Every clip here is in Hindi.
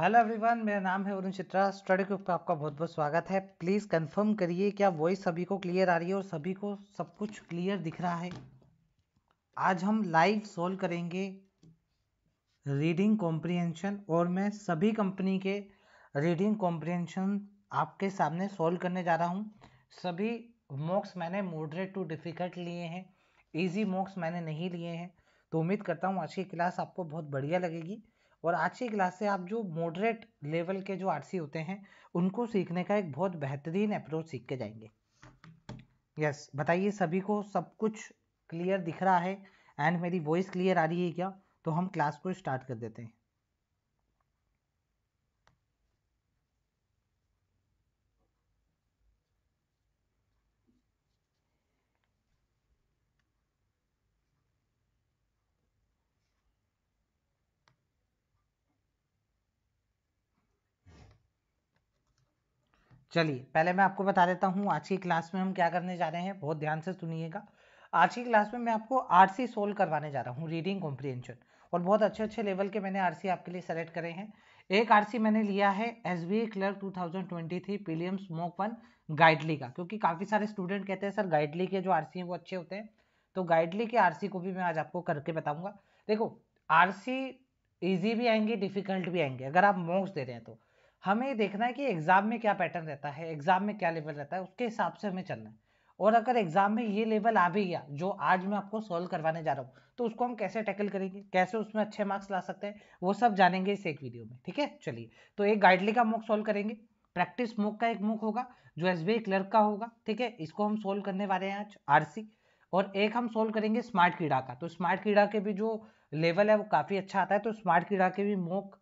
हेलो एवरीवन मेरा नाम है अरुण चित्रा स्टडी ग्रुप का आपका बहुत बहुत स्वागत है प्लीज़ कंफर्म करिए क्या वॉइस सभी को क्लियर आ रही है और सभी को सब कुछ क्लियर दिख रहा है आज हम लाइव सॉल्व करेंगे रीडिंग कॉम्प्रिहेंशन और मैं सभी कंपनी के रीडिंग कॉम्प्रिहेंशन आपके सामने सॉल्व करने जा रहा हूँ सभी मॉक्स मैंने मॉडरेट टू डिफ़िकल्ट लिए हैं ईजी मॉक्स मैंने नहीं लिए हैं तो उम्मीद करता हूँ आज की क्लास आपको बहुत बढ़िया लगेगी और आज की क्लास से आप जो मॉडरेट लेवल के जो आरसी होते हैं उनको सीखने का एक बहुत बेहतरीन अप्रोच सीख के जाएंगे यस yes, बताइए सभी को सब कुछ क्लियर दिख रहा है एंड मेरी वॉइस क्लियर आ रही है क्या तो हम क्लास को स्टार्ट कर देते हैं चलिए पहले मैं आपको बता देता हूँ आज की क्लास में हम क्या करने जा रहे हैं बहुत ध्यान से सुनिएगा आज की क्लास में मैं आपको आर सी सोल्व करवाने जा रहा हूँ रीडिंग कॉम्प्रीहेंशन और बहुत अच्छे अच्छे लेवल के मैंने सी आपके लिए सेलेक्ट करे हैं एक सी मैंने लिया है S B clerk two thousand twenty three prelims mock one Guidely का क्योंकि काफ़ी सारे स्टूडेंट कहते हैं सर गाइडली के जो सी हैं वो अच्छे होते हैं तो गाइडली के सी को भी मैं आज आपको करके बताऊंगा देखो सी इजी भी आएंगे डिफिकल्ट भी आएंगे अगर आप मॉक्स दे रहे हैं तो हमें देखना है कि एग्ज़ाम में क्या पैटर्न रहता है एग्ज़ाम में क्या लेवल रहता है उसके हिसाब से हमें चलना है और अगर एग्ज़ाम में ये लेवल आ भी गया जो आज मैं आपको सॉल्व करवाने जा रहा हूँ तो उसको हम कैसे टैकल करेंगे कैसे उसमें अच्छे मार्क्स ला सकते हैं वो सब जानेंगे इस एक वीडियो में ठीक है चलिए तो एक गाइडली का मुक सॉल्व करेंगे प्रैक्टिस मुक का एक मुक होगा जो एस क्लर्क का होगा ठीक है इसको हम सोल्व करने वाले हैं आज आर और एक हम सोल्व करेंगे स्मार्ट कीड़ा का तो स्मार्ट कीड़ा के भी जो लेवल है वो काफ़ी अच्छा आता है तो स्मार्ट कीड़ा के भी मोक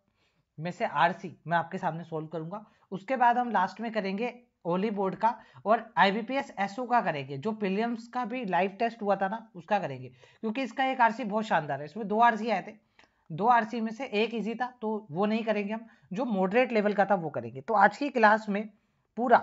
में से आरसी मैं आपके सामने सोल्व करूंगा उसके बाद हम लास्ट में करेंगे ओली बोर्ड का और आईबीपीएस एसओ का करेंगे जो पिलियम्स का भी लाइव टेस्ट हुआ था ना उसका करेंगे क्योंकि इसका एक आरसी बहुत शानदार है इसमें दो आरसी आए थे दो आरसी में से एक इजी था तो वो नहीं करेंगे हम जो मॉडरेट लेवल का था वो करेंगे तो आज की क्लास में पूरा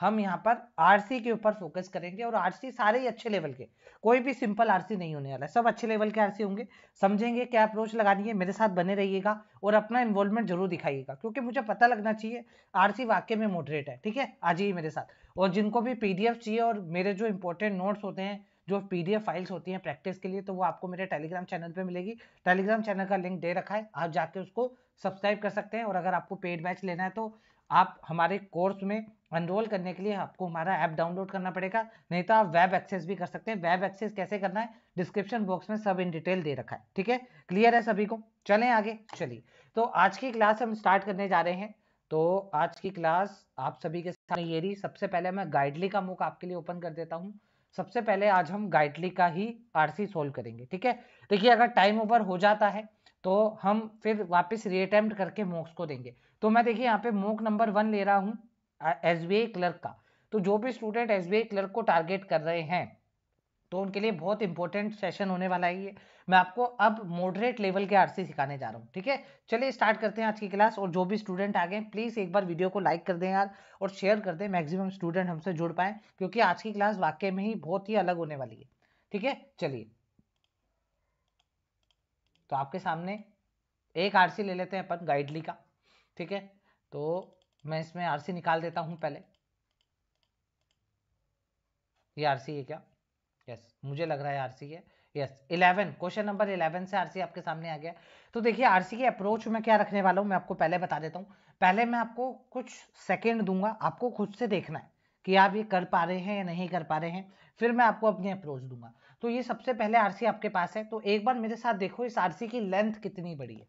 हम यहाँ पर आरसी के ऊपर फोकस करेंगे और आरसी सारे ही अच्छे लेवल के कोई भी सिंपल आरसी नहीं होने वाला है सब अच्छे लेवल के आरसी होंगे समझेंगे क्या अप्रोच लगानी है मेरे साथ बने रहिएगा और अपना इन्वॉल्वमेंट जरूर दिखाइएगा क्योंकि मुझे पता लगना चाहिए आरसी वाक्य में मॉडरेट है ठीक है आज ही मेरे साथ और जिनको भी पीडीएफ चाहिए और मेरे जो इंपॉर्टेंट नोट्स होते हैं जो पीडीएफ फाइल्स होती हैं प्रैक्टिस के लिए तो वो आपको मेरे टेलीग्राम चैनल पर मिलेगी टेलीग्राम चैनल का लिंक दे रखा है आप जाके उसको सब्सक्राइब कर सकते हैं और अगर आपको पेड बैच लेना है तो आप हमारे कोर्स में एनरोल करने के लिए आपको हमारा ऐप डाउनलोड करना पड़ेगा नहीं तो आप वेब एक्सेस भी कर सकते हैं वेब एक्सेस कैसे करना है डिस्क्रिप्शन बॉक्स में सब इन डिटेल दे रखा है ठीक है क्लियर है सभी को चलें आगे चलिए तो आज की क्लास हम स्टार्ट करने जा रहे हैं तो आज की क्लास आप सभी के साथ ये रही सबसे पहले मैं गाइडली का मुख आपके लिए ओपन कर देता हूँ सबसे पहले आज हम गाइडली का ही आरसी सोल्व करेंगे ठीक है देखिए अगर टाइम ओवर हो जाता है तो हम फिर वापस रीअटेम्प्ट करके मॉक्स को देंगे तो मैं देखिए यहाँ पे मोक नंबर वन ले रहा हूँ एस क्लर्क का तो जो भी स्टूडेंट एस क्लर्क को टारगेट कर रहे हैं तो उनके लिए बहुत इंपॉर्टेंट सेशन होने वाला है ये मैं आपको अब मॉडरेट लेवल के आरसी सिखाने जा रहा हूँ ठीक है चलिए स्टार्ट करते हैं आज की क्लास और जो भी स्टूडेंट आ गए प्लीज़ एक बार वीडियो को लाइक कर दें यार और शेयर कर दें मैक्सिमम स्टूडेंट हमसे जुड़ पाएँ क्योंकि आज की क्लास वाकई में ही बहुत ही अलग होने वाली है ठीक है चलिए तो आपके सामने एक आरसी ले लेते हैं अपन गाइडली का ठीक है तो मैं इसमें आरसी निकाल देता हूं पहले ये आरसी है क्या यस मुझे लग रहा है आरसी है yes eleven question number eleven से आरसी आपके सामने आ गया तो देखिए आरसी की अप्रोच में क्या रखने वाला हूँ मैं आपको पहले बता देता हूँ पहले मैं आपको कुछ सेकेंड दूंगा आपको खुद से देखना है कि आप ये कर पा रहे हैं या नहीं कर पा रहे हैं फिर मैं आपको अपनी अप्रोच दूंगा तो ये सबसे पहले आरसी आपके पास है तो एक बार मेरे साथ देखो इस आरसी की लेंथ कितनी बड़ी है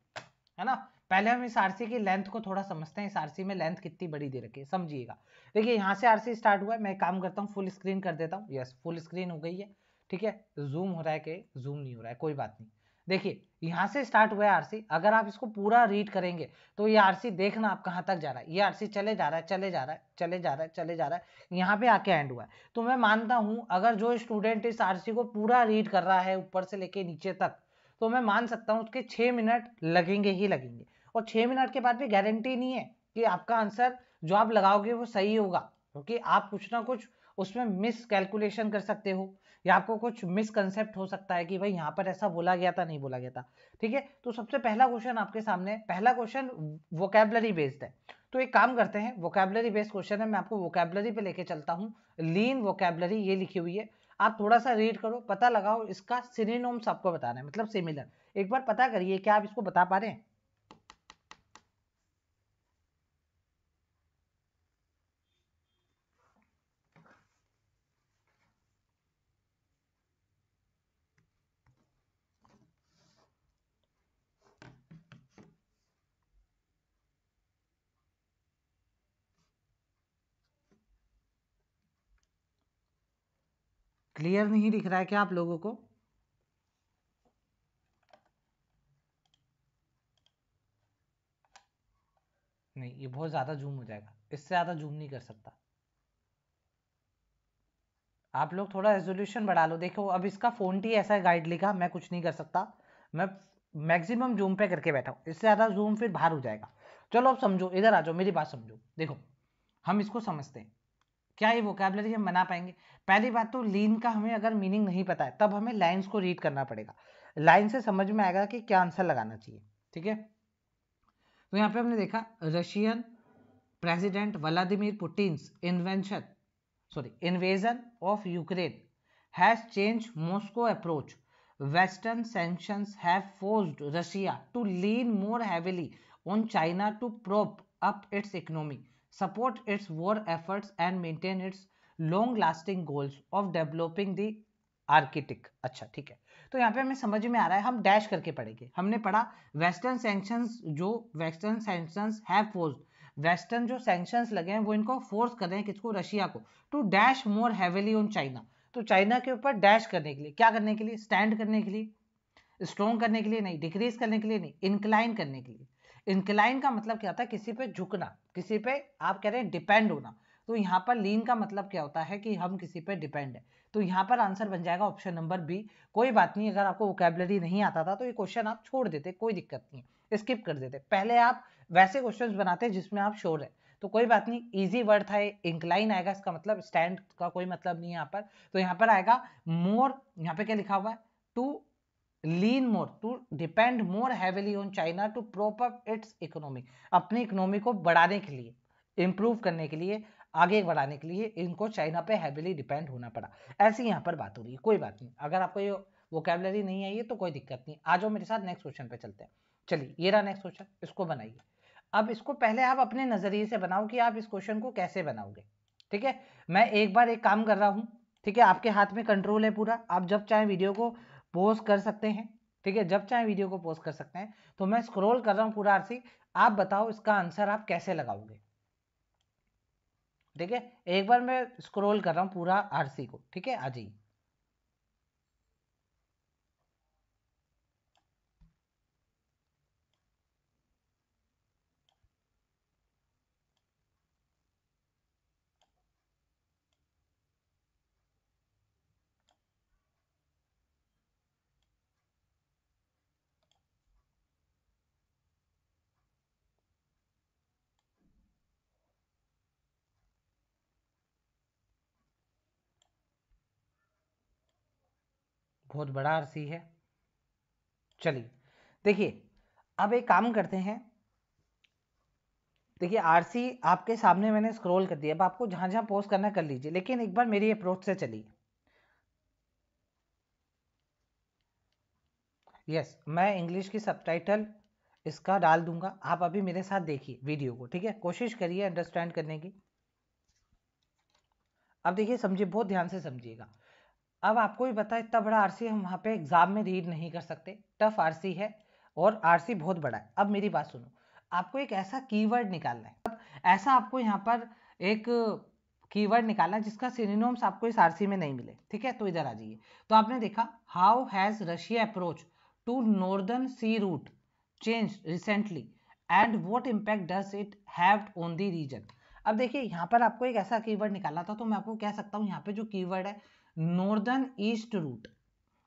है ना पहले हम इस आरसी की लेंथ को थोड़ा समझते हैं इस आरसी में लेंथ कितनी बड़ी दे रखी है समझिएगा देखिए यहाँ से आरसी स्टार्ट हुआ है मैं काम करता हूँ फुल स्क्रीन कर देता हूँ यस फुल स्क्रीन हो गई है ठीक है जूम हो रहा है कि जूम नहीं हो रहा है कोई बात नहीं देखिए यहाँ से स्टार्ट हुआ है आरसी अगर आप इसको पूरा रीड करेंगे तो ये आरसी देखना आप कहाँ तक जा रहा है ये आरसी चले जा रहा है चले जा रहा है चले जा रहा है चले जा रहा है यहाँ पे आके एंड हुआ है तो मैं मानता हूँ अगर जो स्टूडेंट इस आरसी को पूरा रीड कर रहा है ऊपर से लेके नीचे तक तो मैं मान सकता हूँ उसके छः मिनट लगेंगे ही लगेंगे और छह मिनट के बाद भी गारंटी नहीं है कि आपका आंसर जो आप लगाओगे वो सही होगा क्योंकि आप कुछ ना कुछ उसमें मिस कैलकुलेशन कर सकते हो या आपको कुछ मिसकनसेप्ट हो सकता है कि भाई यहाँ पर ऐसा बोला गया था नहीं बोला गया था ठीक है तो सबसे पहला क्वेश्चन आपके सामने पहला क्वेश्चन वोकेबलरी बेस्ड है तो एक काम करते हैं वोकेबलरी बेस्ड क्वेश्चन है मैं आपको वोकेबलरी पे लेके चलता हूँ लीन वोकेबलरी ये लिखी हुई है आप थोड़ा सा रीड करो पता लगाओ इसका सिनेनोम्स आपको बताना है मतलब सिमिलर एक बार पता करिए क्या आप इसको बता पा रहे हैं क्लियर नहीं दिख रहा है क्या आप लोगों को नहीं ये बहुत ज़्यादा जूम हो जाएगा इससे ज़्यादा जूम नहीं कर सकता आप लोग थोड़ा रेजोल्यूशन बढ़ा लो देखो अब इसका फ़ोन टी ऐसा गाइड लिखा मैं कुछ नहीं कर सकता मैं मैक्सिमम जूम पे करके बैठा हूँ इससे ज़्यादा जूम फिर बाहर हो जाएगा चलो अब समझो इधर आ जाओ मेरी बात समझो देखो हम इसको समझते हैं क्या ये वोकेबलरी हम बना पाएंगे पहली बात तो लीन का हमें अगर मीनिंग नहीं पता है तब हमें लाइन्स को रीड करना पड़ेगा लाइन से समझ में आएगा कि क्या आंसर लगाना चाहिए ठीक है तो यहाँ पे हमने देखा Russian president Vladimir Putin's invention sorry invasion of Ukraine has change Moscow approach western sanction have forced Russia to lean more heavily on China to prop up its economy support its war efforts and maintain its long lasting goals of developing the arctic अच्छा ठीक है तो यहाँ पे हमें समझ में आ रहा है हम डैश करके पढ़ेंगे हमने पढ़ा वेस्टर्न सैंक्शंस जो western sanctions have forced western जो सैंक्शंस लगे हैं वो इनको फोर्स कर रहे हैं किसको रशिया को to dash more heavily on China तो चाइना के ऊपर डैश करने के लिए क्या करने के लिए स्टैंड करने के लिए स्ट्रॉन्ग करने के लिए नहीं डिक्रीज करने के लिए नहीं इंक्लाइन करने के लिए इंक्लाइन का मतलब क्या होता है किसी पे झुकना किसी पे आप कह रहे हैं डिपेंड होना तो यहाँ पर लीन का मतलब क्या होता है कि हम किसी पे डिपेंड है तो यहाँ पर आंसर बन जाएगा ऑप्शन नंबर बी कोई बात नहीं अगर आपको वोकेबलरी नहीं आता था तो ये क्वेश्चन आप छोड़ देते कोई दिक्कत नहीं है स्किप कर देते पहले आप वैसे क्वेश्चन बनाते जिसमें आप श्योर है तो कोई बात नहीं इजी वर्ड था ये इंक्लाइन आएगा इसका मतलब स्टैंड का कोई मतलब नहीं यहाँ पर तो यहाँ पर आएगा मोर यहाँ पे क्या लिखा हुआ है to lean more to depend more heavily on China to prop up its economy अपनी इकोनॉमी को बढ़ाने के लिए इम्प्रूव करने के लिए आगे बढ़ाने के लिए इनको चाइना पे हैवीली डिपेंड होना पड़ा ऐसी यहाँ पर बात हो रही है कोई बात नहीं अगर आपको ये वोकेबलरी नहीं आई है तो कोई दिक्कत नहीं आ जाओ मेरे साथ नेक्स्ट क्वेश्चन पे चलते हैं चलिए ये रहा नेक्स्ट क्वेश्चन इसको बनाइए अब इसको पहले आप अपने नज़रिए से बनाओ कि आप इस क्वेश्चन को कैसे बनाओगे ठीक है मैं एक बार एक काम कर रहा हूँ ठीक है आपके हाथ में कंट्रोल है पूरा आप जब चाहे वीडियो को पोज कर सकते हैं ठीक है जब चाहे वीडियो को पोज कर सकते हैं तो मैं स्क्रोल कर रहा हूँ पूरा आरसी आप बताओ इसका आंसर आप कैसे लगाओगे ठीक है एक बार मैं स्क्रोल कर रहा हूँ पूरा आरसी को ठीक है आ जाइए बहुत बड़ा आरसी है चलिए देखिए अब एक काम करते हैं देखिए आरसी आपके सामने मैंने स्क्रॉल कर दिया अब आपको जहां जहां पोस्ट करना कर लीजिए लेकिन एक बार मेरी अप्रोच से चलिए यस मैं इंग्लिश की सबटाइटल इसका डाल दूंगा आप अभी मेरे साथ देखिए वीडियो को ठीक है कोशिश करिए अंडरस्टैंड करने की अब देखिए समझिए बहुत ध्यान से समझिएगा अब आपको भी पता है इतना बड़ा आरसी हम वहाँ पे एग्जाम में रीड नहीं कर सकते टफ आरसी है और आरसी बहुत बड़ा है अब मेरी बात सुनो आपको एक ऐसा कीवर्ड निकालना है ऐसा आपको यहाँ पर एक कीवर्ड निकालना है जिसका सिनिनोम्स आपको इस आरसी में नहीं मिले ठीक है तो इधर आ जाइए तो आपने देखा how has Russia approach to northern sea route change recently and what impact does it have on the region अब देखिए यहाँ पर आपको एक ऐसा कीवर्ड निकालना था तो मैं आपको कह सकता हूँ यहाँ पे जो कीवर्ड है northern east route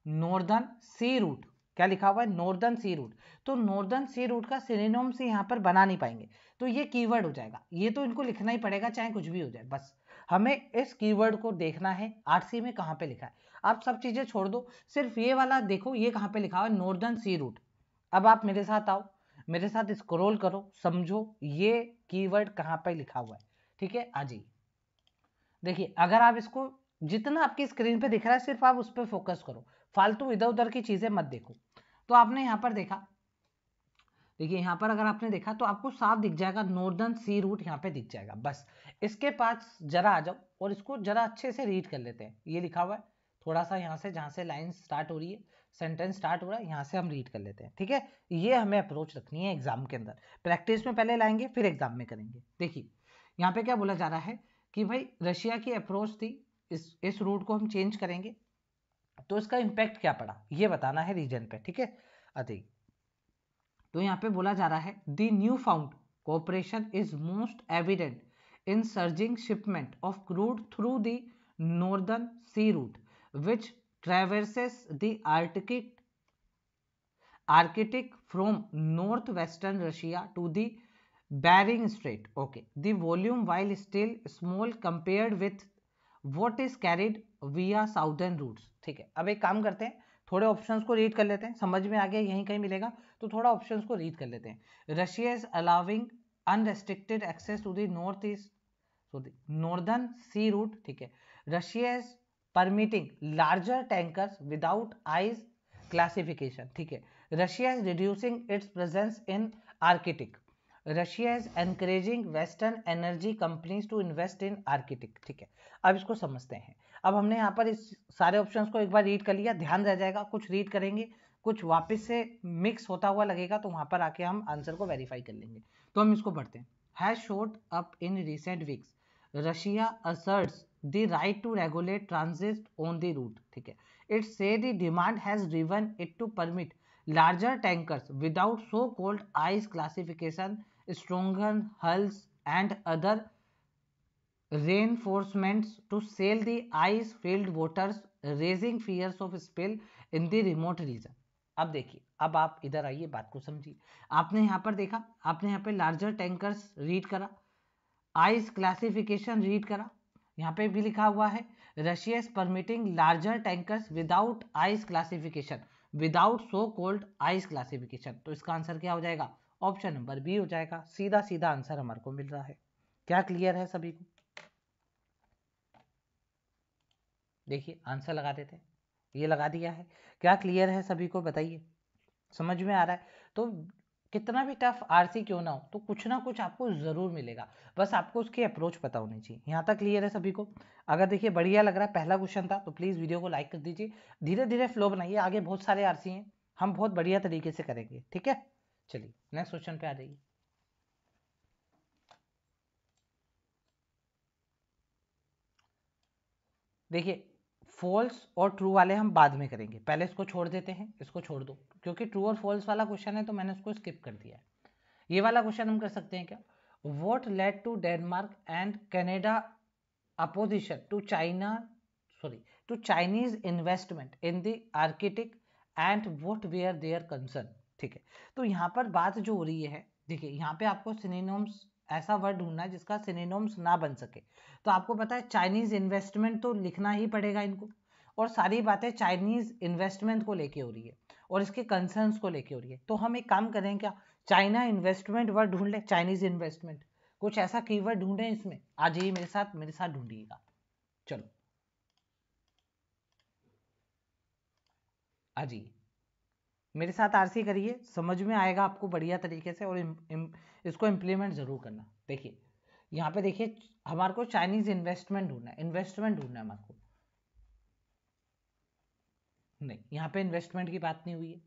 northern sea route क्या लिखा हुआ है नॉर्दर्न सी रूट तो नॉर्दर्न सी रूट का सिनेम से यहाँ पर बना नहीं पाएंगे तो ये कीवर्ड हो जाएगा ये तो इनको लिखना ही पड़ेगा चाहे कुछ भी हो जाए बस हमें इस कीवर्ड को देखना है आरसी में कहाँ पे लिखा है आप सब चीज़ें छोड़ दो सिर्फ ये वाला देखो ये कहाँ पे लिखा हुआ है नॉर्दर्न सी रूट अब आप मेरे साथ आओ मेरे साथ स्क्रोल करो समझो ये कीवर्ड कहाँ पे लिखा हुआ है ठीक है आ जाइए देखिए अगर आप इसको जितना आपकी स्क्रीन पे दिख रहा है सिर्फ आप उस पर फोकस करो फालतू इधर उधर की चीज़ें मत देखो तो आपने यहाँ पर देखा देखिए यहाँ पर अगर आपने देखा तो आपको साफ दिख जाएगा नॉर्दर्न सी रूट यहाँ पे दिख जाएगा बस इसके पास जरा आ जाओ और इसको जरा अच्छे से रीड कर लेते हैं ये लिखा हुआ है थोड़ा सा यहाँ से जहाँ से लाइन स्टार्ट हो रही है सेंटेंस स्टार्ट हो रहा है यहाँ से हम रीड कर लेते हैं ठीक है ये हमें अप्रोच रखनी है एग्जाम के अंदर प्रैक्टिस में पहले लाएंगे फिर एग्जाम में करेंगे देखिए यहाँ पे क्या बोला जा रहा है कि भाई रशिया की अप्रोच थी इस इस रूट को हम चेंज करेंगे तो इसका इम्पैक्ट क्या पड़ा ये बताना है रीजन पे ठीक है अति तो यहाँ पे बोला जा रहा है the new found cooperation is most evident in surging shipment of crude through the northern sea route which traverses दर्टिकिक Arctic from north western Russia to Bering strait okay the volume while still small compare with what is carried via southern route ठीक है अब एक काम करते हैं थोड़े ऑप्शंस को रीड कर लेते हैं समझ में आ गया यहीं कहीं मिलेगा तो थोड़ा ऑप्शंस को रीड कर लेते हैं Russia is allowing unrestricted access to the north east sorry northern sea route ठीक है Russia is permitting larger tankers without ice classification ठीक है Russia is reducing its presence in Arctic Russia is encouraging western energy companies to invest in Arctic ठीक है अब इसको समझते हैं अब हमने यहाँ पर इस सारे ऑप्शन को एक बार रीड कर लिया ध्यान रह जाएगा कुछ रीड करेंगे कुछ वापस से मिक्स होता हुआ लगेगा तो वहाँ पर आके हम आंसर को वेरीफाई कर लेंगे तो हम इसको पढ़ते हैं has shot up in recent weeks Russia asserts the right to regulate transit on the route ठीक है it's say the demand has driven it to permit larger tankers without so called ice classification stronger hulls and other reinforcements to sail the ice filled waters raising fears of spill in the remote region अब देखिए अब आप इधर आइए बात को समझिए आपने यहाँ पर देखा आपने यहाँ पे लार्जर टैंकर्स रीड करा आइस क्लासिफिकेशन रीड करा यहाँ पे भी लिखा हुआ है Russia is permitting larger tankers without ice classification without so called ice classification तो इसका आंसर क्या हो जाएगा ऑप्शन नंबर बी हो जाएगा सीधा सीधा आंसर हमारे को मिल रहा है क्या क्लियर है सभी को देखिए आंसर लगा देते हैं ये लगा दिया है क्या क्लियर है सभी को बताइए समझ में आ रहा है तो कितना भी टफ आरसी क्यों ना हो तो कुछ ना कुछ आपको ज़रूर मिलेगा बस आपको उसकी अप्रोच पता होनी चाहिए यहाँ तक क्लियर है सभी को अगर देखिए बढ़िया लग रहा है पहला क्वेश्चन था तो प्लीज़ वीडियो को लाइक कर दीजिए धीरे धीरे फ्लो बनाइए आगे बहुत सारे आरसी हैं हम बहुत बढ़िया तरीके से करेंगे ठीक है चलिए नेक्स्ट क्वेश्चन पे आ जाइए देखिए फॉल्स और ट्रू वाले हम बाद में करेंगे पहले इसको छोड़ देते हैं इसको छोड़ दो क्योंकि ट्रू और फॉल्स वाला क्वेश्चन है तो मैंने उसको स्किप कर दिया है ये वाला क्वेश्चन हम कर सकते हैं क्या what led to Denmark and Canada opposition to China sorry to Chinese investment in the Arctic and what were their concern ठीक है तो यहाँ पर बात जो हो रही है देखिए यहाँ पे आपको सिनेनोम्स ऐसा वर्ड ढूंढना है जिसका सिनेनोम्स ना बन सके तो आपको पता है चाइनीज इन्वेस्टमेंट तो लिखना ही पड़ेगा इनको और सारी बातें चाइनीज इन्वेस्टमेंट को लेके हो रही है और इसके कंसर्न्स को लेके हो रही है तो हम एक काम करें क्या चाइना इन्वेस्टमेंट वर्ड ढूंढ लें चाइनीज इन्वेस्टमेंट कुछ ऐसा की वर्ड ढूंढें इसमें आज ही मेरे साथ मेरे साथ ढूंढिएगा चलो आज ही मेरे साथ आरसी करिए समझ में आएगा आपको बढ़िया तरीके से और इम, इम, इसको इम्प्लीमेंट ज़रूर करना देखिए यहाँ पे देखिए हमारे को चाइनीज इन्वेस्टमेंट ढूंढना है इन्वेस्टमेंट ढूंढना है हमारे को नहीं यहाँ पे इन्वेस्टमेंट की बात नहीं हुई है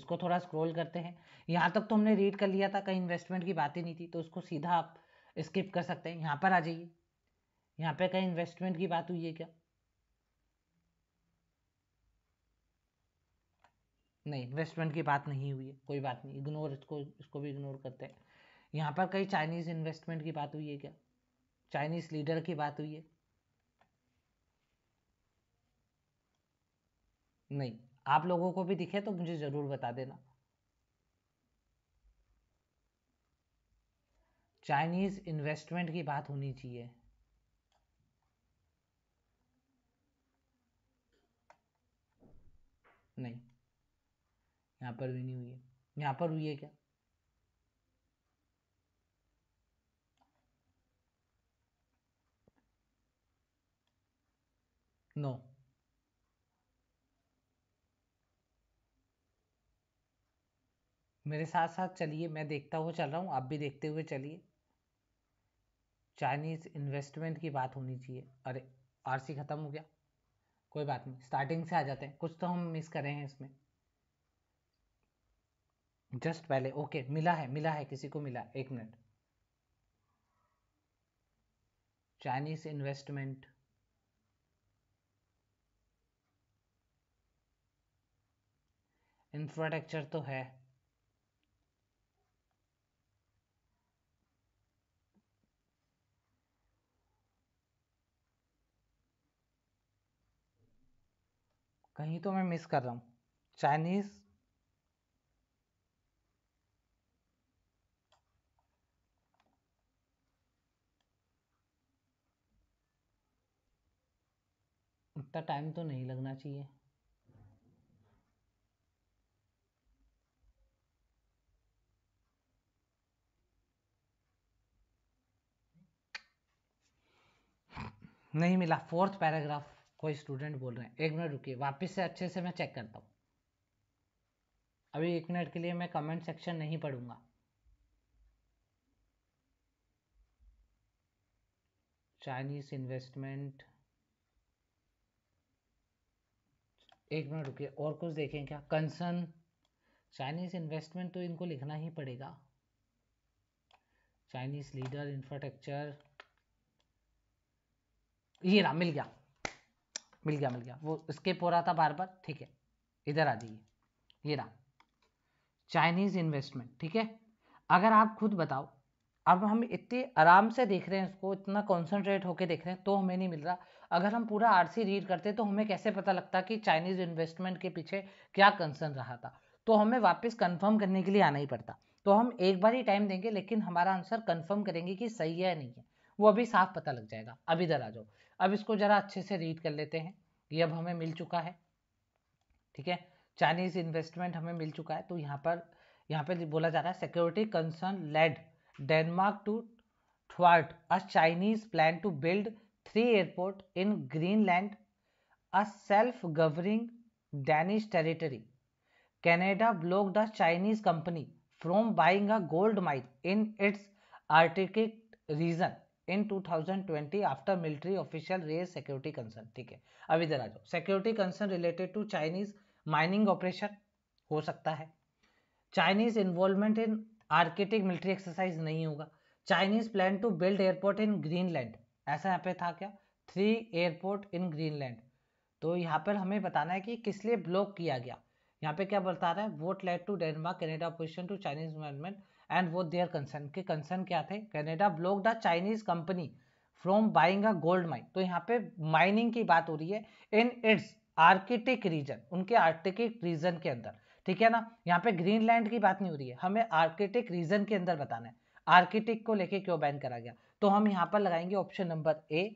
इसको थोड़ा स्क्रॉल करते हैं यहाँ तक तो हमने रीड कर लिया था कहीं इन्वेस्टमेंट की बात ही नहीं थी तो उसको सीधा आप स्किप कर सकते हैं यहाँ पर आ जाइए यहाँ पे कहीं इन्वेस्टमेंट की बात हुई है क्या नहीं इन्वेस्टमेंट की बात नहीं हुई है कोई बात नहीं इग्नोर इसको इसको भी इग्नोर करते हैं यहाँ पर कई चाइनीज इन्वेस्टमेंट की बात हुई है क्या चाइनीज लीडर की बात हुई है नहीं आप लोगों को भी दिखे तो मुझे जरूर बता देना चाइनीज इन्वेस्टमेंट की बात होनी चाहिए नहीं यहाँ पर भी नहीं हुई है यहाँ पर हुई है क्या नो no. मेरे साथ साथ चलिए मैं देखता हुआ चल रहा हूँ आप भी देखते हुए चलिए चाइनीज़ इन्वेस्टमेंट की बात होनी चाहिए अरे आरसी ख़त्म हो गया कोई बात नहीं स्टार्टिंग से आ जाते हैं कुछ तो हम मिस करें हैं इसमें जस्ट पहले ओके मिला है मिला है किसी को मिला एक मिनट चाइनीज इन्वेस्टमेंट इंफ्रास्ट्रक्चर तो है कहीं तो मैं मिस कर रहा हूं चाइनीज इतना टाइम तो नहीं लगना चाहिए नहीं मिला फोर्थ पैराग्राफ कोई स्टूडेंट बोल रहे हैं एक मिनट रुकिए वापस से अच्छे से मैं चेक करता हूँ अभी एक मिनट के लिए मैं कमेंट सेक्शन नहीं पढ़ूंगा चाइनीज इन्वेस्टमेंट एक मिनट रुकिए और कुछ देखें क्या कंसर्न चाइनीज इन्वेस्टमेंट तो इनको लिखना ही पड़ेगा चाइनीज लीडर इंफ्रास्ट्रक्चर ये रहा मिल गया मिल गया मिल गया वो स्केप हो रहा था बार बार ठीक है इधर आ जाइए ये रहा चाइनीज इन्वेस्टमेंट ठीक है अगर आप खुद बताओ अब हम इतने आराम से देख रहे हैं इसको इतना कॉन्सेंट्रेट होकर देख रहे हैं तो हमें नहीं मिल रहा अगर हम पूरा आरसी रीड करते तो हमें कैसे पता लगता कि चाइनीज इन्वेस्टमेंट के पीछे क्या कंसर्न रहा था तो हमें वापस कंफर्म करने के लिए आना ही पड़ता तो हम एक बार ही टाइम देंगे लेकिन हमारा आंसर कंफर्म करेंगे कि सही है या नहीं है वो अभी साफ पता लग जाएगा अभी इधर आ जाओ अब इसको जरा अच्छे से रीड कर लेते हैं ये अब हमें मिल चुका है ठीक है चाइनीज इन्वेस्टमेंट हमें मिल चुका है तो यहाँ पर यहाँ पे बोला जा रहा है security concern led Denmark to thwart a Chinese plan to build three airport in Greenland a self governing Danish territory Canada block the Chinese company from buying a gold mine in its Arctic region in 2020 after military official raise security concern ठीक है अभी इधर आ जाओ security concern related to Chinese mining operation हो सकता है Chinese involvement in Arctic military exercise नहीं होगा Chinese plan to build airport in Greenland ऐसा यहाँ पे था क्या थ्री एयरपोर्ट इन ग्रीनलैंड तो यहाँ पर हमें बताना है कि किस लिए ब्लॉक किया गया यहाँ पे क्या बता रहा है what led to Denmark Canada opposition to Chinese movement and what their concern के कंसर्न क्या थे Canada block the Chinese company from buying a gold mine तो यहाँ पे माइनिंग की बात हो रही है इन इट्स आर्किटिक रीजन उनके आर्टिक रीजन के अंदर ठीक है ना यहाँ पे ग्रीनलैंड की बात नहीं हो रही है हमें आर्किटिक रीजन के अंदर बताना है आर्किटिक को लेके क्यों बैन करा गया तो हम यहाँ पर लगाएंगे ऑप्शन नंबर ए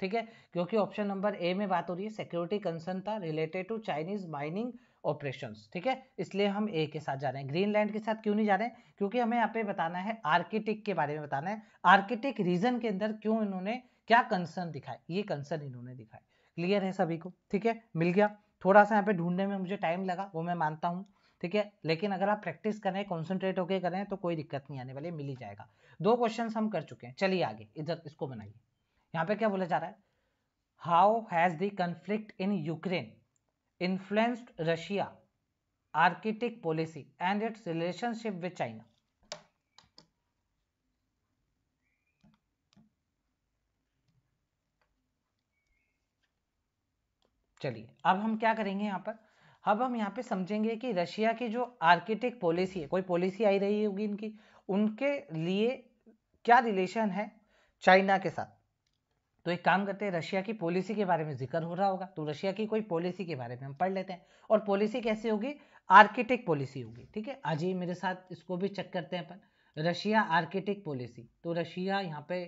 ठीक है क्योंकि ऑप्शन नंबर ए में बात हो रही है सिक्योरिटी कंसर्न था related to Chinese mining operation ठीक है इसलिए हम ए के साथ जा रहे हैं ग्रीनलैंड के साथ क्यों नहीं जा रहे हैं क्योंकि हमें यहाँ पे बताना है आर्किटिक के बारे में बताना है आर्किटिक रीजन के अंदर क्यों इन्होंने क्या कंसर्न दिखाए ये कंसर्न इन्होंने दिखाए क्लियर है सभी को ठीक है मिल गया थोड़ा सा यहाँ पे ढूंढने में मुझे टाइम लगा वो मैं मानता हूँ ठीक है लेकिन अगर आप प्रैक्टिस करें कॉन्सेंट्रेट होकर करें तो कोई दिक्कत नहीं आने वाली मिल ही जाएगा दो क्वेश्चन हम कर चुके हैं चलिए आगे इधर इसको बनाइए यहाँ पे क्या बोला जा रहा है how has the conflict in Ukraine influenced Russia Arctic policy and its relationship with China चलिए अब हम क्या करेंगे यहां पर अब हम यहाँ पे समझेंगे कि रशिया की जो आर्किटिक पॉलिसी है कोई पॉलिसी आई रही होगी इनकी उनके लिए क्या रिलेशन है चाइना के साथ तो एक काम करते हैं रशिया की पॉलिसी के बारे में जिक्र हो रहा होगा तो रशिया की कोई पॉलिसी के बारे में हम पढ़ लेते हैं और पॉलिसी कैसी होगी आर्किटिक पॉलिसी होगी ठीक है आज ही मेरे साथ इसको भी चेक करते हैं अपन रशिया आर्किटिक पॉलिसी तो रशिया यहाँ पे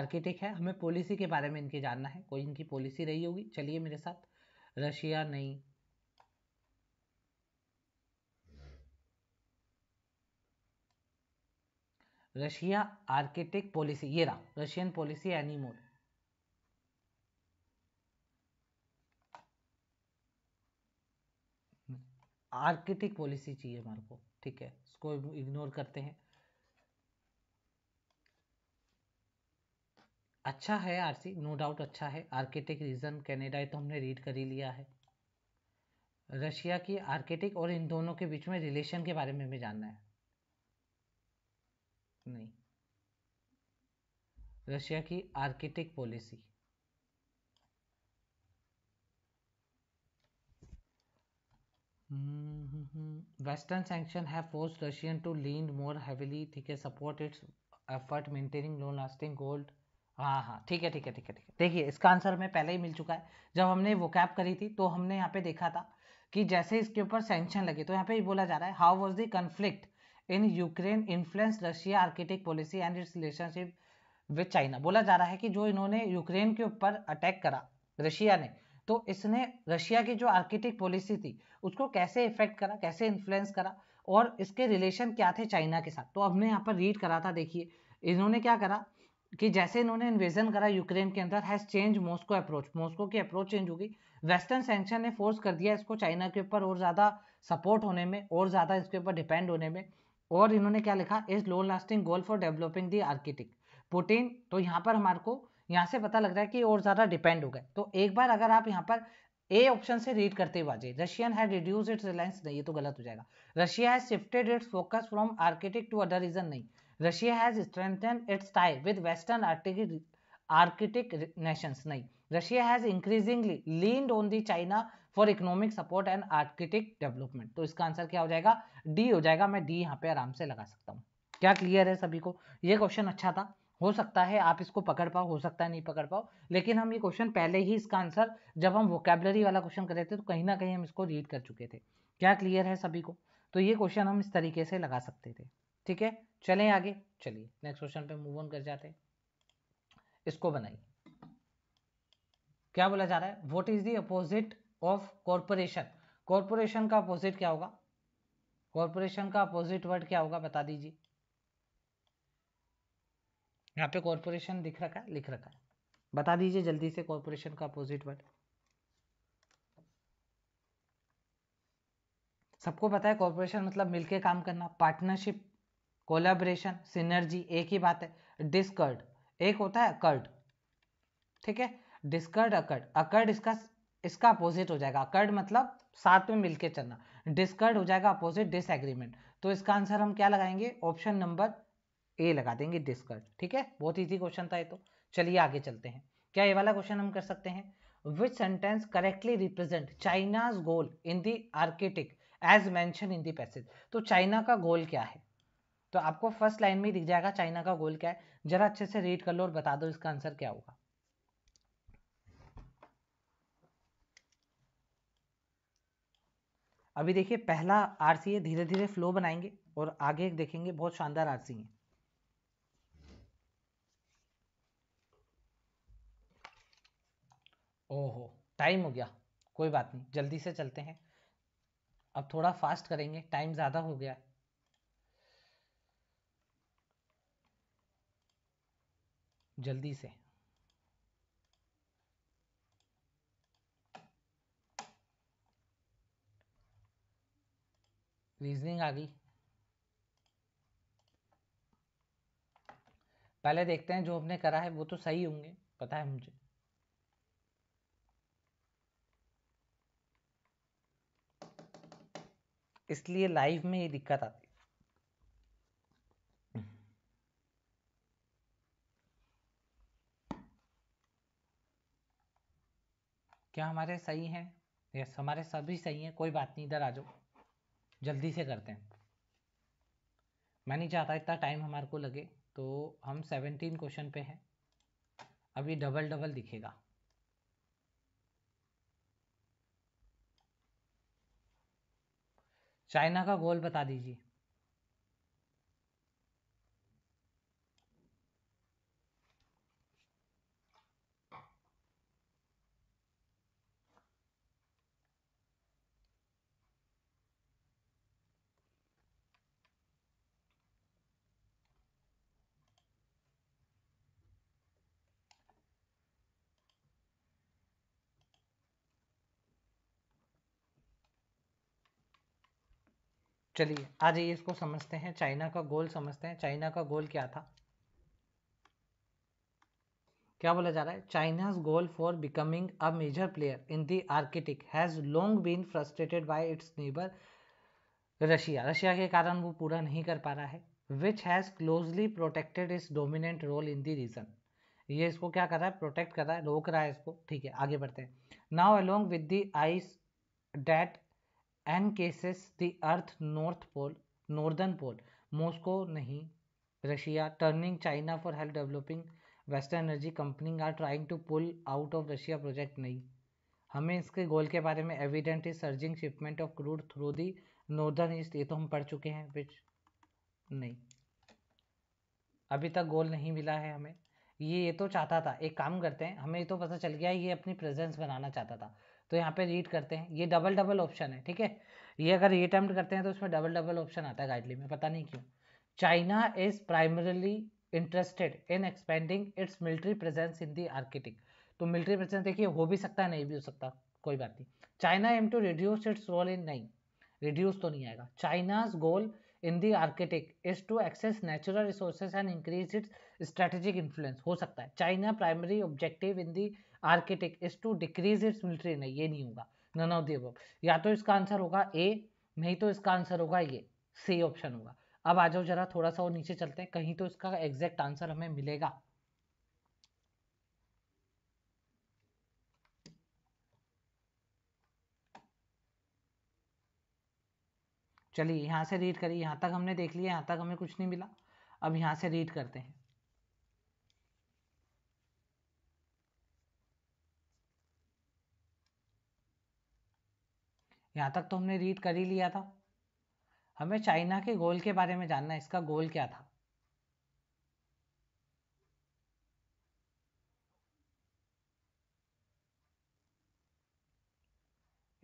आर्किटिक है हमें पॉलिसी के बारे में इनके जानना है कोई इनकी पॉलिसी रही होगी चलिए मेरे साथ रशिया नहीं रशिया आर्किटिक पॉलिसी ये रहा Russian policy anymore Arctic policy चाहिए हमारे को ठीक है इसको इग्नोर करते हैं अच्छा है आरसी नो डाउट अच्छा है आर्किटिक रीजन कैनेडा तो हमने रीड कर ही लिया है रशिया की आर्किटिक और इन दोनों के बीच में रिलेशन के बारे में भी जानना है नहीं रशिया की Arctic policy western sanction have force Russian to lean more heavily ठीक है support its effort maintaining low lasting gold हाँ हाँ ठीक है ठीक है ठीक है ठीक है देखिए इसका आंसर हमें पहले ही मिल चुका है जब हमने वो कैप करी थी तो हमने यहाँ पे देखा था कि जैसे इसके ऊपर सेंक्शन लगे तो यहाँ पे बोला जा रहा है how was the conflict in Ukraine influence Russia Arctic policy and its relationship with China बोला जा रहा है कि जो इन्होंने यूक्रेन के ऊपर अटैक करा रशिया ने तो इसने रशिया की जो आर्किटिक पॉलिसी थी उसको कैसे इफेक्ट करा कैसे इन्फ्लुएंस करा और इसके रिलेशन क्या थे चाइना के साथ तो हमने यहाँ पर रीड करा था देखिए इन्होंने क्या करा कि जैसे इन्होंने इन्वेजन करा यूक्रेन के अंदर has change Moscow approach Moscow की अप्रोच चेंज हो गई वेस्टर्न सेंक्शन ने फोर्स कर दिया इसको चाइना के ऊपर और ज़्यादा सपोर्ट होने में और ज़्यादा इसके ऊपर डिपेंड होने में और इन्होंने क्या लिखा is low lasting goal for developing the Arctic Putin तो यहाँ पर हमारे को यहाँ से पता लग रहा है कि और ज़्यादा डिपेंड हो गए तो एक बार अगर आप यहाँ पर ए ऑप्शन से रीड करते हुए a Russian had reduce its reliance नहीं ये तो गलत हो जाएगा Russia has shifted its focus from Arctic to other region नहीं Russia has strengthen its tie with western Arctic Arctic nations. नहीं Russia has increasingly leaned on the China for economic support and Arctic development तो इसका आंसर क्या हो जाएगा डी हो जाएगा मैं डी यहाँ पे आराम से लगा सकता हूँ क्या क्लियर है सभी को ये क्वेश्चन अच्छा था हो सकता है आप इसको पकड़ पाओ हो सकता है नहीं पकड़ पाओ लेकिन हम ये क्वेश्चन पहले ही इसका आंसर जब हम वोकेबलरी वाला क्वेश्चन कर रहे थे तो कहीं ना कहीं हम इसको रीड कर चुके थे क्या क्लियर है सभी को तो ये क्वेश्चन हम इस तरीके से लगा सकते थे ठीक है चलें आगे चलिए नेक्स्ट क्वेश्चन पे मूव ऑन कर जाते इसको बनाइए क्या बोला जा रहा है what is the opposite of corporation corporation का अपोजिट क्या होगा कॉरपोरेशन का अपोजिट वर्ड क्या होगा बता दीजिए यहाँ पे कॉरपोरेशन दिख रखा है लिख रखा है बता दीजिए जल्दी से कॉरपोरेशन का अपोजिट वर्ड सबको पता है कॉरपोरेशन मतलब मिलके काम करना पार्टनरशिप कोलाब्रेशन सिनर्जी एक ही बात है डिस्कर्ड एक होता है अकर्ड ठीक है डिस्कर्ड अकर्ड अकर्ड इसका इसका अपोजिट हो जाएगा अकर्ड मतलब साथ में मिलके चलना डिस्कर्ड हो जाएगा अपोजिट डिसएग्रीमेंट तो इसका आंसर हम क्या लगाएंगे ऑप्शन नंबर ए लगा देंगे डिस्कर्ड ठीक है बहुत ईजी क्वेश्चन था ये तो चलिए आगे चलते हैं क्या ये वाला क्वेश्चन हम कर सकते हैं which sentence correctly represent China's goal in the as mention in the तो चाइना का गोल क्या है तो आपको फर्स्ट लाइन में दिख जाएगा चाइना का गोल क्या है जरा अच्छे से रीड कर लो और बता दो इसका आंसर क्या होगा अभी देखिए पहला आरसी है धीरे धीरे फ्लो बनाएंगे और आगे देखेंगे बहुत शानदार आरसी है ओहो टाइम हो गया कोई बात नहीं जल्दी से चलते हैं अब थोड़ा फास्ट करेंगे टाइम ज़्यादा हो गया है जल्दी से रीजनिंग आ गई पहले देखते हैं जो हमने करा है वो तो सही होंगे पता है मुझे इसलिए लाइफ में ये दिक्कत आती क्या हमारे सही हैं यस हमारे सभी सही हैं कोई बात नहीं इधर आ जाओ जल्दी से करते हैं मैं नहीं चाहता इतना टाइम हमारे को लगे तो हम सेवनटीन क्वेश्चन पे हैं अब ये डबल डबल दिखेगा चाइना का गोल बता दीजिए चलिए आ जाइए इसको समझते हैं चाइना का गोल समझते हैं चाइना का गोल क्या था क्या बोला जा रहा है China's goal for becoming a major player in the Arctic has long been frustrated by its neighbour Russia Russia के कारण वो पूरा नहीं कर पा रहा है which has closely protected is dominant role in the region ये इसको क्या कर रहा है प्रोटेक्ट कर रहा है रोक रहा है इसको ठीक है आगे बढ़ते हैं now along with the ice that encases the earth north pole northern pole Moscow नहीं Russia turning China for help developing western energy company are trying to pull out of Russia project नहीं हमें इसके गोल के बारे में evident is surging shipment of crude through the northern east ये तो हम पढ़ चुके हैं विच नहीं अभी तक गोल नहीं मिला है हमें ये ये तो चाहता था एक काम करते हैं हमें ये तो पता चल गया ये अपनी प्रेजेंस बनाना चाहता था तो यहाँ पे रीड करते हैं ये डबल डबल ऑप्शन है ठीक है ये अगर ये अटैम्प्ट करते हैं तो उसमें डबल डबल ऑप्शन आता है गाइडली में पता नहीं क्यों China is primarily interested in expanding its military presence in the Arctic तो मिलिट्री प्रेजेंस देखिए हो भी सकता है नहीं भी हो सकता कोई बात नहीं China aim to reduce its role in नहीं रिड्यूस तो नहीं आएगा China's goal in the Arctic is to access natural resources and increase its strategic influence हो सकता है China primary objective in the Arctic is to decrease its military नहीं ये नहीं होगा नन ऑफ दी अब या तो इसका आंसर होगा ए नहीं तो इसका आंसर होगा ये सी ऑप्शन होगा अब आ जाओ जरा थोड़ा सा और नीचे चलते हैं कहीं तो इसका एग्जैक्ट आंसर हमें मिलेगा चलिए यहाँ से रीड करिए यहाँ तक हमने देख लिया यहाँ तक हमें कुछ नहीं मिला अब यहाँ से रीड करते हैं यहाँ तक तो हमने रीड कर ही लिया था हमें चाइना के गोल के बारे में जानना है इसका गोल क्या था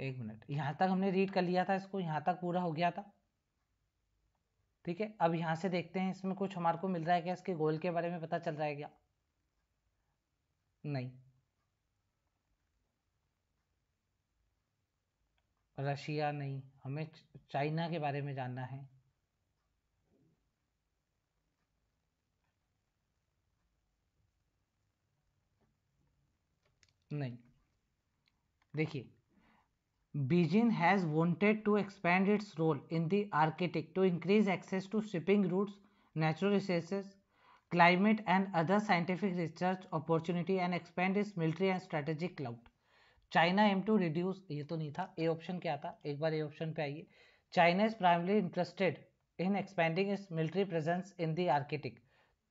एक मिनट यहाँ तक हमने रीड कर लिया था इसको यहाँ तक पूरा हो गया था ठीक है अब यहाँ से देखते हैं इसमें कुछ हमारे को मिल रहा है क्या इसके गोल के बारे में पता चल रहा है क्या नहीं रशिया नहीं हमें चाइना के बारे में जानना है नहीं देखिए Beijing has wanted to expand its role in the Arctic to increase access to shipping routes natural resources climate and other scientific research opportunity and expand its military and strategic clout China aim to reduce ये तो नहीं था ए ऑप्शन क्या था एक बार ए ऑप्शन पे आइए China is primarily interested in expanding is military presence in the Arctic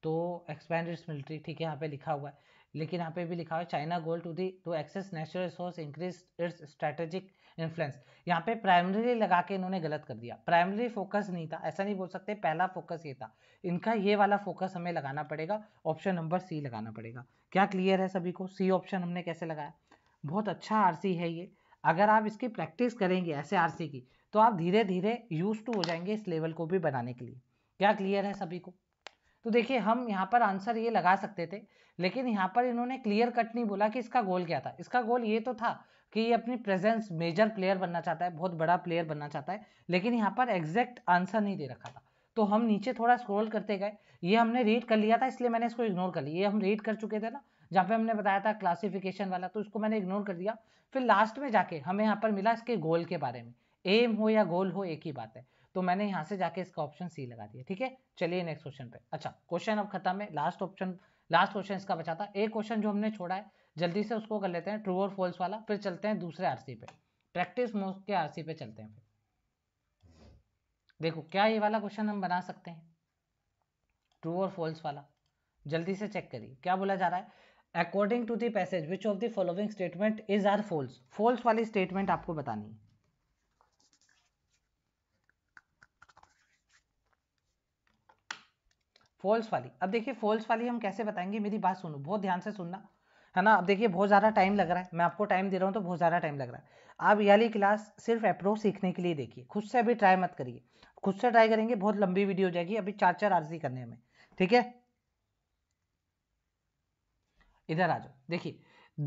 तो एक्सपेंड इज मिलिट्री ठीक है यहाँ पे लिखा हुआ है लेकिन यहाँ पे भी लिखा हुआ है China goal to the to access natural resource increase its strategic influence यहाँ पे प्राइमरी लगा के इन्होंने गलत कर दिया प्राइमरी फोकस नहीं था ऐसा नहीं बोल सकते पहला फोकस ये था इनका ये वाला फोकस हमें लगाना पड़ेगा ऑप्शन नंबर सी लगाना पड़ेगा क्या क्लियर है सभी को सी ऑप्शन हमने कैसे लगाया बहुत अच्छा आरसी है ये अगर आप इसकी प्रैक्टिस करेंगे ऐसे आरसी की तो आप धीरे धीरे यूज टू हो जाएंगे इस लेवल को भी बनाने के लिए क्या क्लियर है सभी को तो देखिए हम यहाँ पर आंसर ये लगा सकते थे लेकिन यहाँ पर इन्होंने क्लियर कट नहीं बोला कि इसका गोल क्या था इसका गोल ये तो था कि ये अपनी प्रेजेंस मेजर प्लेयर बनना चाहता है बहुत बड़ा प्लेयर बनना चाहता है लेकिन यहाँ पर एग्जैक्ट आंसर नहीं दे रखा था तो हम नीचे थोड़ा स्क्रॉल करते गए ये हमने रीड कर लिया था इसलिए मैंने इसको इग्नोर कर लिया ये हम रीड कर चुके थे ना जहाँ पे हमने बताया था क्लासिफिकेशन वाला तो उसको मैंने इग्नोर कर दिया फिर लास्ट में जाके हमें यहाँ पर मिला इसके गोल के बारे में एम हो या गोल हो एक ही बात है तो मैंने यहाँ से जाके इसका ऑप्शन सी लगा दिया ठीक है चलिए नेक्स्ट क्वेश्चन पे अच्छा क्वेश्चन अब खत्म है लास्ट ऑप्शन लास्ट क्वेश्चन इसका बचा था एक क्वेश्चन जो हमने छोड़ा है जल्दी से उसको कर लेते हैं ट्रू और फॉल्स वाला फिर चलते हैं दूसरे आरसी पे प्रैक्टिस मोस्ट के आरसी पे चलते हैं देखो क्या ये वाला क्वेश्चन हम बना सकते हैं ट्रू और फॉल्स वाला जल्दी से चेक करिए क्या बोला जा रहा है according to the passage which of the following statement is are false false वाली स्टेटमेंट आपको बतानी है फॉल्स वाली अब देखिए फॉल्स वाली हम कैसे बताएंगे मेरी बात सुनो बहुत ध्यान से सुनना है ना अब देखिए बहुत ज़्यादा टाइम लग रहा है मैं आपको टाइम दे रहा हूँ तो बहुत ज़्यादा टाइम लग रहा है आप याली क्लास सिर्फ अप्रोच सीखने के लिए देखिए खुद से अभी ट्राई मत करिए खुद से ट्राई करेंगे बहुत लंबी वीडियो हो जाएगी अभी चार चार आरजी करने में ठीक है इधर आ जाओ देखिए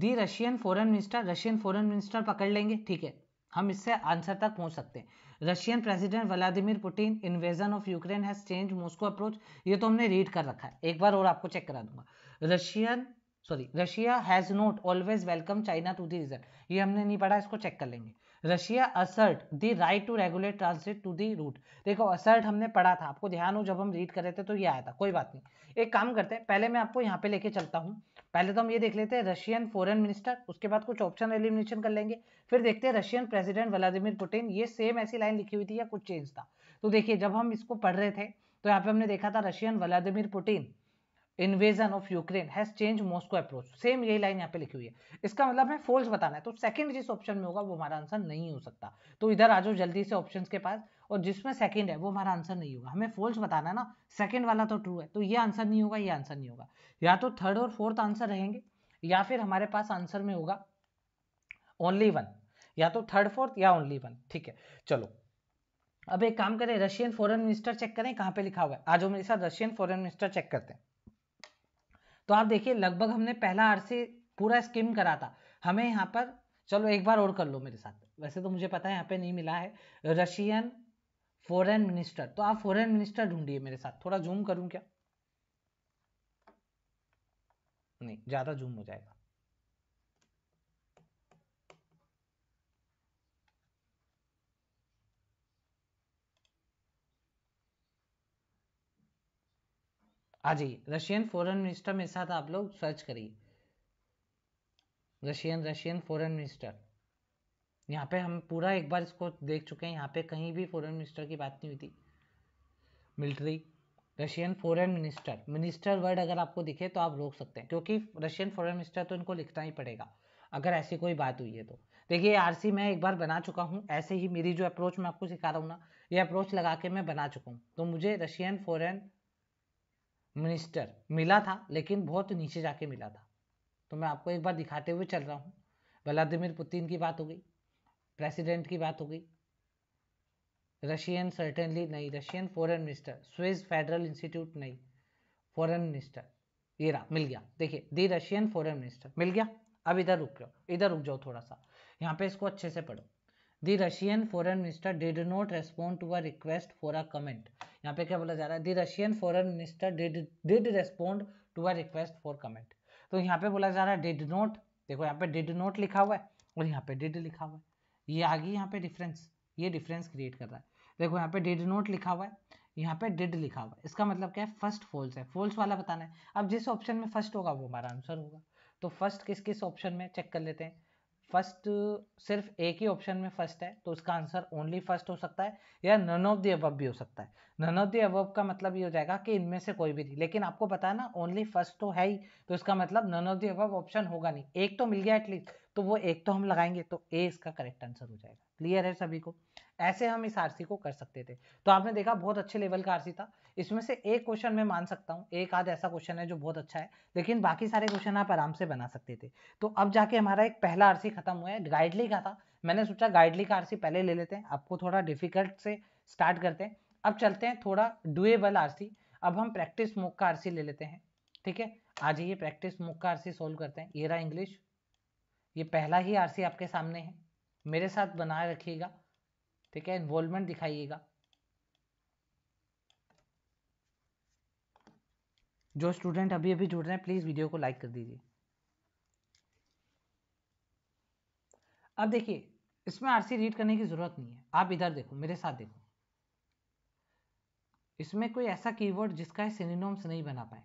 the Russian foreign minister Russian foreign minister पकड़ लेंगे ठीक है हम इससे आंसर तक पहुंच सकते हैं Russian president Vladimir Putin invasion of Ukraine has change Moscow approach ये तो हमने रीड कर रखा है एक बार और आपको चेक करा दूंगा Russian sorry Russia has not always welcome China to the region ये हमने नहीं पढ़ा इसको चेक कर लेंगे Russia assert the right to regulate transit to the route देखो असर्ट हमने पढ़ा था आपको ध्यान हो जब हम रीड कर रहे थे तो ये आया था कोई बात नहीं एक काम करते हैं पहले मैं आपको यहाँ पे लेके चलता हूँ पहले तो हम ये देख लेते हैं रशियन फॉरेन मिनिस्टर उसके बाद कुछ ऑप्शन एलिमिनेशन कर लेंगे फिर देखते हैं रशियन प्रेसिडेंट व्लादिमिर पुटिन ये सेम ऐसी लाइन लिखी हुई थी या कुछ चेंज था तो देखिए जब हम इसको पढ़ रहे थे तो यहाँ पे हमने देखा था Russian Vladimir Putin invasion of Ukraine has change Moscow approach same यही लाइन यहाँ पे लिखी हुई है इसका मतलब है फोल्स बताना है तो सेकंड जिस ऑप्शन में होगा वो हमारा आंसर नहीं हो सकता तो इधर आ जाओ जल्दी से ऑप्शन के पास और जिसमें सेकंड है वो हमारा आंसर नहीं होगा हमें फोल्स बताना है ना सेकंड वाला तो ट्रू है तो ये आंसर नहीं होगा ये आंसर नहीं होगा या तो थर्ड और फोर्थ आंसर रहेंगे या फिर हमारे पास आंसर में होगा ओनली वन या तो थर्ड फोर्थ या ओनली वन ठीक है चलो अब एक काम करें रशियन फॉरेन मिनिस्टर चेक करें कहाँ पे लिखा हुआ है आज मेरे साथ रशियन फॉरेन मिनिस्टर चेक करते हैं तो आप देखिए लगभग हमने पहला आर पूरा स्किम करा था हमें यहाँ पर चलो एक बार और कर लो मेरे साथ वैसे तो मुझे पता है यहाँ पे नहीं मिला है रशियन फॉरेन मिनिस्टर तो आप फॉरेन मिनिस्टर ढूंढिए मेरे साथ थोड़ा जूम करूं क्या नहीं ज्यादा जूम हो जाएगा हाँ जी रशियन फॉरेन मिनिस्टर मेरे साथ आप लोग सर्च करिए रशियन रशियन फॉरेन मिनिस्टर यहाँ पे हम पूरा एक बार इसको देख चुके हैं यहाँ पे कहीं भी फॉरेन मिनिस्टर की बात नहीं हुई थी military Russian foreign minister minister word अगर आपको दिखे तो आप रोक सकते हैं क्योंकि रशियन फॉरेन मिनिस्टर तो इनको लिखना ही पड़ेगा अगर ऐसी कोई बात हुई है तो देखिए आरसी मैं एक बार बना चुका हूँ ऐसे ही मेरी जो अप्रोच मैं आपको सिखा रहा हूँ ना ये अप्रोच लगा के मैं बना चुका हूँ तो मुझे रशियन फॉरेन मिनिस्टर मिला था लेकिन बहुत नीचे जाके मिला था तो मैं आपको एक बार दिखाते हुए चल रहा हूँ व्लादिमिर पुतिन की बात हो गई प्रेसिडेंट की बात हो गई रशियन सर्टेनली नहीं Russian foreign minister Swiss federal institute नहीं फॉरेन मिनिस्टर ये रहा मिल गया देखिए दी रशियन फॉरेन मिनिस्टर मिल गया अब इधर रुक जाओ इधर रुक जाओ थोड़ा सा यहाँ पे इसको अच्छे से पढ़ो the Russian foreign minister did not respond to a request for a comment यहाँ पे क्या बोला जा रहा है the Russian foreign minister did did respond to a request for comment तो यहाँ पे बोला जा रहा है डिड नॉट देखो यहाँ पे डिड नॉट लिखा हुआ है और यहाँ पे डिड लिखा हुआ है ये आगे यहाँ पे डिफरेंस ये डिफरेंस क्रिएट कर रहा है देखो यहाँ पे डिड नोट लिखा हुआ है यहाँ पे डिड लिखा हुआ है इसका मतलब क्या है फर्स्ट फॉल्स है फॉल्स वाला बताना है अब जिस ऑप्शन में फर्स्ट होगा वो हमारा आंसर होगा तो फर्स्ट किस किस ऑप्शन में चेक कर लेते हैं फर्स्ट सिर्फ एक ही ऑप्शन में फर्स्ट है तो उसका आंसर ओनली फर्स्ट हो सकता है या नन ऑफ दी अबव भी हो सकता है नन ऑफ दी अबव का मतलब ये हो जाएगा कि इनमें से कोई भी नहीं लेकिन आपको पता है ना ओनली फर्स्ट तो है ही तो इसका मतलब none of the above option होगा नहीं एक तो मिल गया एटलीस्ट तो वो एक तो हम लगाएंगे तो ए इसका करेक्ट आंसर हो जाएगा क्लियर है सभी को ऐसे हम इस आरसी को कर सकते थे तो आपने देखा बहुत अच्छे लेवल का आरसी था इसमें से एक क्वेश्चन मैं मान सकता हूँ एक आध ऐसा क्वेश्चन है जो बहुत अच्छा है लेकिन बाकी सारे क्वेश्चन आप आराम से बना सकते थे तो अब जाके हमारा एक पहला आरसी खत्म हुआ है गाइडली का था मैंने सोचा गाइडली का आरसी पहले ले लेते हैं आपको थोड़ा डिफिकल्ट से स्टार्ट करते हैं अब चलते हैं थोड़ा डुएबल आरसी अब हम प्रैक्टिस मुक का आरसी ले लेते हैं ठीक है आ जाइए प्रैक्टिस मुक का आरसी सोल्व करते हैं ये रहा इंग्लिश ये पहला ही आरसी आपके सामने है मेरे साथ बनाए रखिएगा ठीक है इन्वॉल्वमेंट दिखाइएगा जो स्टूडेंट अभी अभी जुड़ रहे हैं प्लीज़ वीडियो को लाइक कर दीजिए अब देखिए इसमें आरसी रीड करने की ज़रूरत नहीं है आप इधर देखो मेरे साथ देखो इसमें कोई ऐसा कीवर्ड जिसका सिनिनोम्स नहीं बना पाए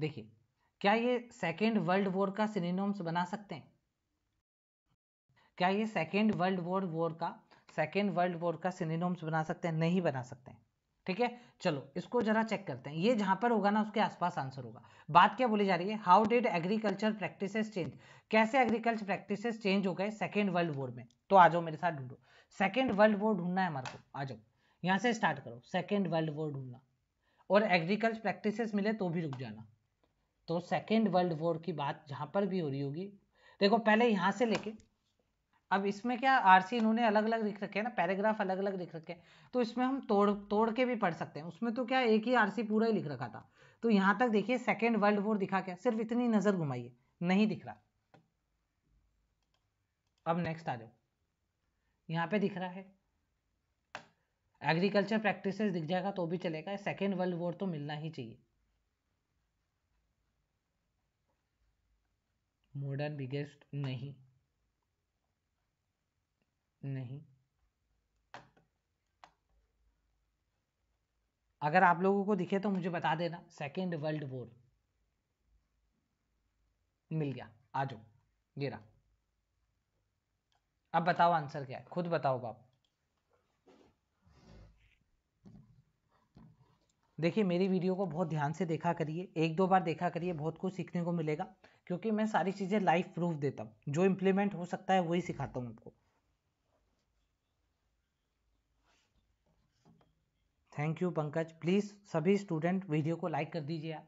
देखिए क्या ये सेकेंड वर्ल्ड वॉर का सिनिनोम्स बना सकते हैं क्या ये सेकेंड वर्ल्ड वॉर वॉर का सेकेंड वर्ल्ड वॉर का सिनेनोम्स बना सकते हैं नहीं बना सकते हैं ठीक है चलो इसको जरा चेक करते हैं ये जहां पर होगा ना उसके आसपास आंसर होगा बात क्या बोली जा रही है how did agriculture practices change कैसे एग्रीकल्चर प्रैक्टिसेस चेंज हो गए सेकेंड वर्ल्ड वॉर में तो आ जाओ मेरे साथ ढूंढो सेकेंड वर्ल्ड वॉर ढूंढना है हमारे को आ जाओ यहाँ से स्टार्ट करो सेकेंड वर्ल्ड वॉर ढूंढना और एग्रीकल्चर प्रैक्टिसेस मिले तो भी रुक जाना तो सेकेंड वर्ल्ड वॉर की बात जहां पर भी हो रही होगी देखो पहले यहां से लेके अब इसमें क्या आरसी इन्होंने अलग अलग लिख रखे हैं ना पैराग्राफ अलग अलग लिख रखे हैं तो इसमें हम तोड़ तोड़ के भी पढ़ सकते हैं उसमें तो क्या एक ही आरसी पूरा ही लिख रखा था तो यहाँ तक देखिए सेकेंड वर्ल्ड वॉर दिखा क्या सिर्फ इतनी नज़र घुमाइए नहीं दिख रहा अब नेक्स्ट आ जाओ यहाँ पे दिख रहा है एग्रीकल्चर प्रैक्टिस दिख जाएगा तो भी चलेगा सेकेंड वर्ल्ड वॉर तो मिलना ही चाहिए मॉडर्न बिगेस्ट नहीं नहीं अगर आप लोगों को दिखे तो मुझे बता देना सेकेंड वर्ल्ड वॉर मिल गया आ जाओ ये रहा अब बताओ आंसर क्या है खुद बताओ बाप देखिए मेरी वीडियो को बहुत ध्यान से देखा करिए एक दो बार देखा करिए बहुत कुछ सीखने को मिलेगा क्योंकि मैं सारी चीज़ें लाइव प्रूफ देता हूँ जो इम्प्लीमेंट हो सकता है वही सिखाता हूँ आपको थैंक यू पंकज प्लीज़ सभी स्टूडेंट वीडियो को लाइक कर दीजिए आप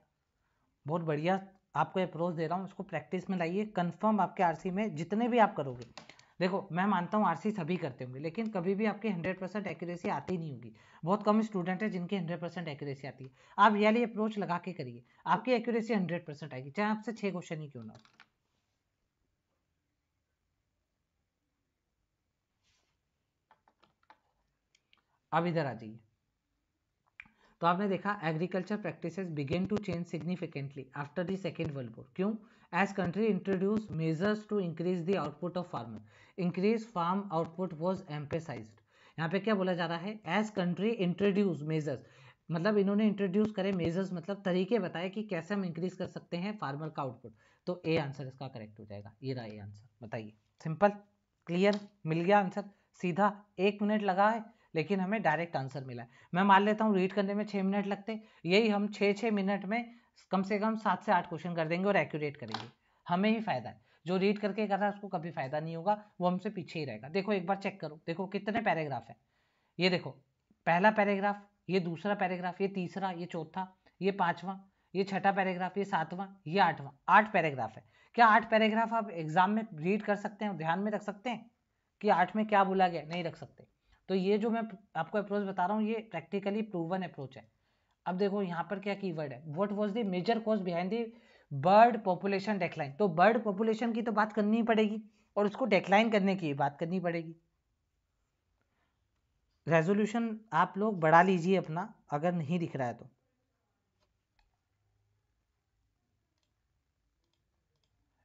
बहुत बढ़िया आपको अप्रोच दे रहा हूँ उसको प्रैक्टिस में लाइए कंफर्म आपके आरसी में जितने भी आप करोगे देखो मैं मानता हूँ आरसी सभी करते होंगे लेकिन कभी भी आपकी 100 परसेंट एक्यूरेसी आती नहीं होगी बहुत कम स्टूडेंट है जिनकी 100 परसेंट एक्यूरेसी आती है आप रियली अप्रोच लगा के करिए आपकी एक्यूरेसी 100 परसेंट आएगी चाहे आपसे छः क्वेश्चन ही क्यों ना हो अब इधर आ जाइए तो आपने देखा agriculture practice began to change significantly after the second world war क्यों as country introduce measures to increase the output of farmer increase farm output was emphasise यहाँ पे क्या बोला जा रहा है एज कंट्री इंट्रोड्यूस मेजर्स मतलब इन्होंने इंट्रोड्यूस करे मेजर्स मतलब तरीके बताए कि कैसे हम इंक्रीज कर सकते हैं फार्मर का आउटपुट तो ए आंसर इसका करेक्ट हो जाएगा ये रहा ए आंसर बताइए सिंपल क्लियर मिल गया आंसर सीधा एक मिनट लगा है लेकिन हमें डायरेक्ट आंसर मिला मैं मान लेता हूँ रीड करने में छः मिनट लगते यही हम छः छः मिनट में कम से कम सात से आठ क्वेश्चन कर देंगे और एक्यूरेट करेंगे हमें ही फायदा है जो रीड करके कर रहा है उसको कभी फायदा नहीं होगा वो हमसे पीछे ही रहेगा देखो एक बार चेक करो देखो कितने पैराग्राफ है ये देखो पहला पैराग्राफ ये दूसरा पैराग्राफ ये तीसरा ये चौथा ये पांचवा ये छठा पैराग्राफ ये सातवां ये आठवां आठ पैराग्राफ है क्या आठ पैराग्राफ आप एग्जाम में रीड कर सकते हैं ध्यान में रख सकते हैं कि आठ में क्या बोला गया नहीं रख सकते तो ये जो मैं आपको अप्रोच बता रहा हूँ ये प्रैक्टिकली प्रूवन अप्रोच है अब देखो यहाँ पर क्या कीवर्ड है what was the major cause behind the bird population decline तो बर्ड पॉपुलेशन की तो बात करनी ही पड़ेगी और उसको डेक्लाइन करने की बात करनी पड़ेगी रेजोल्यूशन आप लोग बढ़ा लीजिए अपना अगर नहीं दिख रहा है तो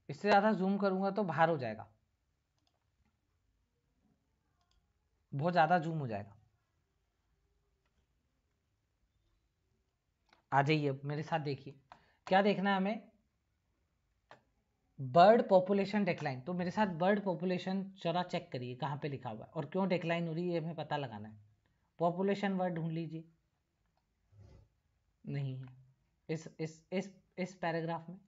इससे ज़्यादा जूम करूंगा तो बाहर हो जाएगा बहुत ज़्यादा जूम हो जाएगा आ जाइए मेरे साथ देखिए क्या देखना है हमें बर्ड पॉपुलेशन डिक्लाइन तो मेरे साथ बर्ड पॉपुलेशन जरा चेक करिए कहाँ पे लिखा हुआ है और क्यों डिक्लाइन हो रही है हमें पता लगाना है पॉपुलेशन वर्ड ढूंढ लीजिए नहीं है इस इस इस इस पैराग्राफ में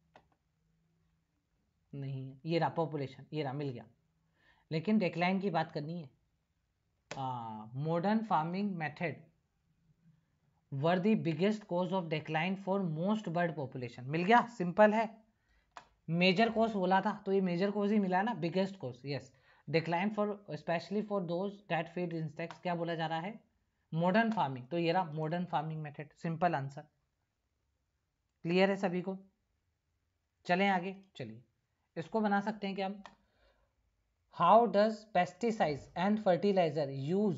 नहीं है ये रहा पॉपुलेशन ये रहा मिल गया लेकिन डिक्लाइन की बात करनी है modern farming method were the biggest cause of decline for most bird population मिल गया सिंपल है मेजर कॉज बोला था तो ये मेजर कॉज ही मिला ना biggest cause yes decline for especially for those that feed insects क्या बोला जा रहा है मॉडर्न फार्मिंग तो ये रहा modern farming method simple answer clear है सभी को चलें आगे चलिए इसको बना सकते हैं कि हम how does pesticides and fertiliser use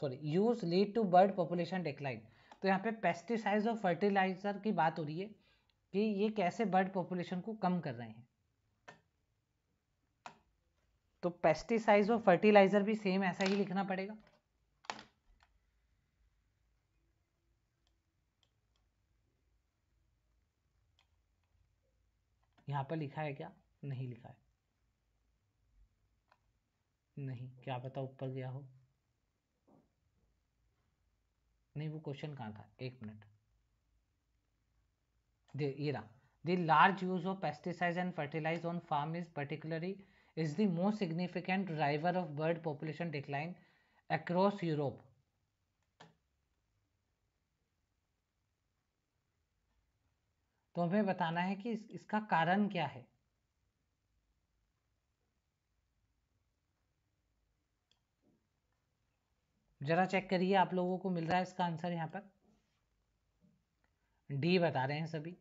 sorry use lead to bird population decline तो यहाँ पे पेस्टिसाइड और फर्टिलाइजर की बात हो रही है कि ये कैसे बर्ड पॉपुलेशन को कम कर रहे हैं तो पेस्टिसाइड और फर्टिलाइजर भी सेम ऐसा ही लिखना पड़ेगा यहाँ पर लिखा है क्या नहीं लिखा है नहीं क्या पता ऊपर गया हो नहीं वो क्वेश्चन कहाँ था एक मिनट ये रहा the large use of pesticide and fertilise on farm is particularly is the most significant driver of bird population decline across Europe तो हमें बताना है कि इस, इसका कारण क्या है जरा चेक करिए आप लोगों को मिल रहा है इसका आंसर यहाँ पर डी बता रहे हैं सभी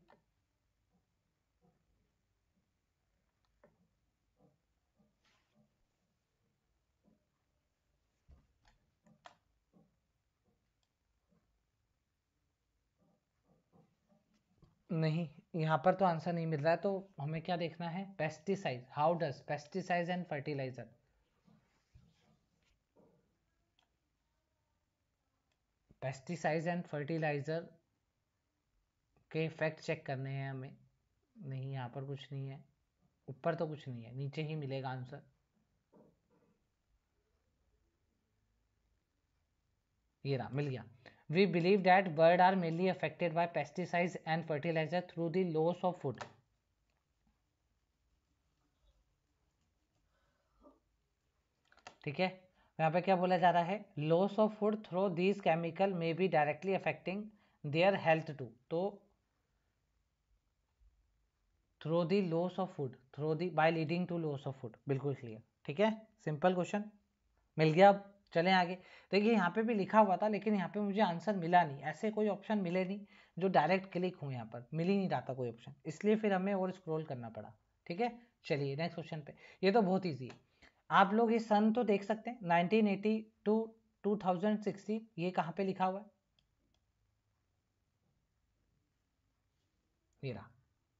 नहीं यहाँ पर तो आंसर नहीं मिल रहा है तो हमें क्या देखना है pesticide how does pesticide and fertiliser pesticides and fertiliser के इफेक्ट चेक करने हैं हमें नहीं यहाँ पर कुछ नहीं है ऊपर तो कुछ नहीं है नीचे ही मिलेगा आंसर ये रहा मिल गया we believe that bird are mainly affected by pesticides and fertiliser through the loss of food ठीक है यहाँ पे क्या बोला जा रहा है loss of food through these chemical may be directly affecting their health too तो through the loss of food through the by leading to loss of food बिल्कुल क्लियर ठीक है सिंपल क्वेश्चन मिल गया अब चलें आगे देखिए यहाँ पे भी लिखा हुआ था लेकिन यहाँ पे मुझे आंसर मिला नहीं ऐसे कोई ऑप्शन मिले नहीं जो डायरेक्ट क्लिक हो यहाँ पर मिल ही नहीं रहा था कोई ऑप्शन इसलिए फिर हमें और स्क्रॉल करना पड़ा ठीक है चलिए नेक्स्ट क्वेश्चन पे ये तो बहुत ईजी है आप लोग ये सन तो देख सकते हैं 1980 टू 2016 ये कहाँ पे लिखा हुआ है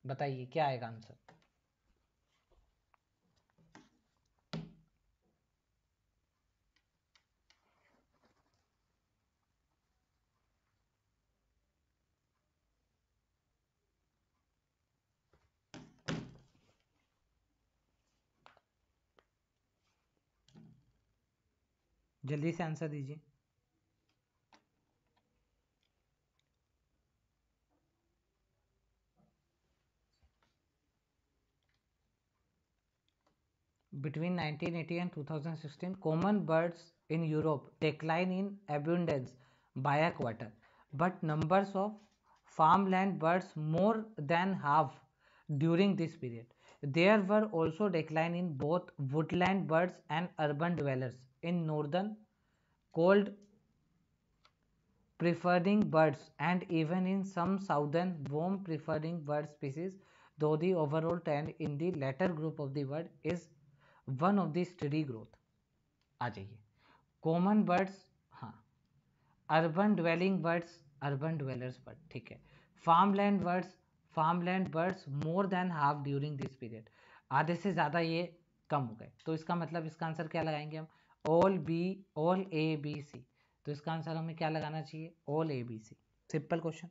बताइए क्या आएगा आंसर जल्दी से आंसर दीजिए between 1980 eighty and two common birds in Europe decline in abundance by a quarter but numbers of farm land birds more than half during this period there were also decline in both woodland birds and urban dwellers in northern cold preferring birds and even in some southern warm preferring bird species though the overall trend in the latter group of the world is one of the study growth आ जाइए कॉमन बर्ड्स हाँ urban dwelling birds urban dwellers bird ठीक है farm land birds farm land birds more than half during this period आधे से ज़्यादा ये कम हो गए तो इसका मतलब इसका आंसर क्या लगाएंगे हम all B all A B C तो इसका आंसर हमें क्या लगाना चाहिए all A B C simple question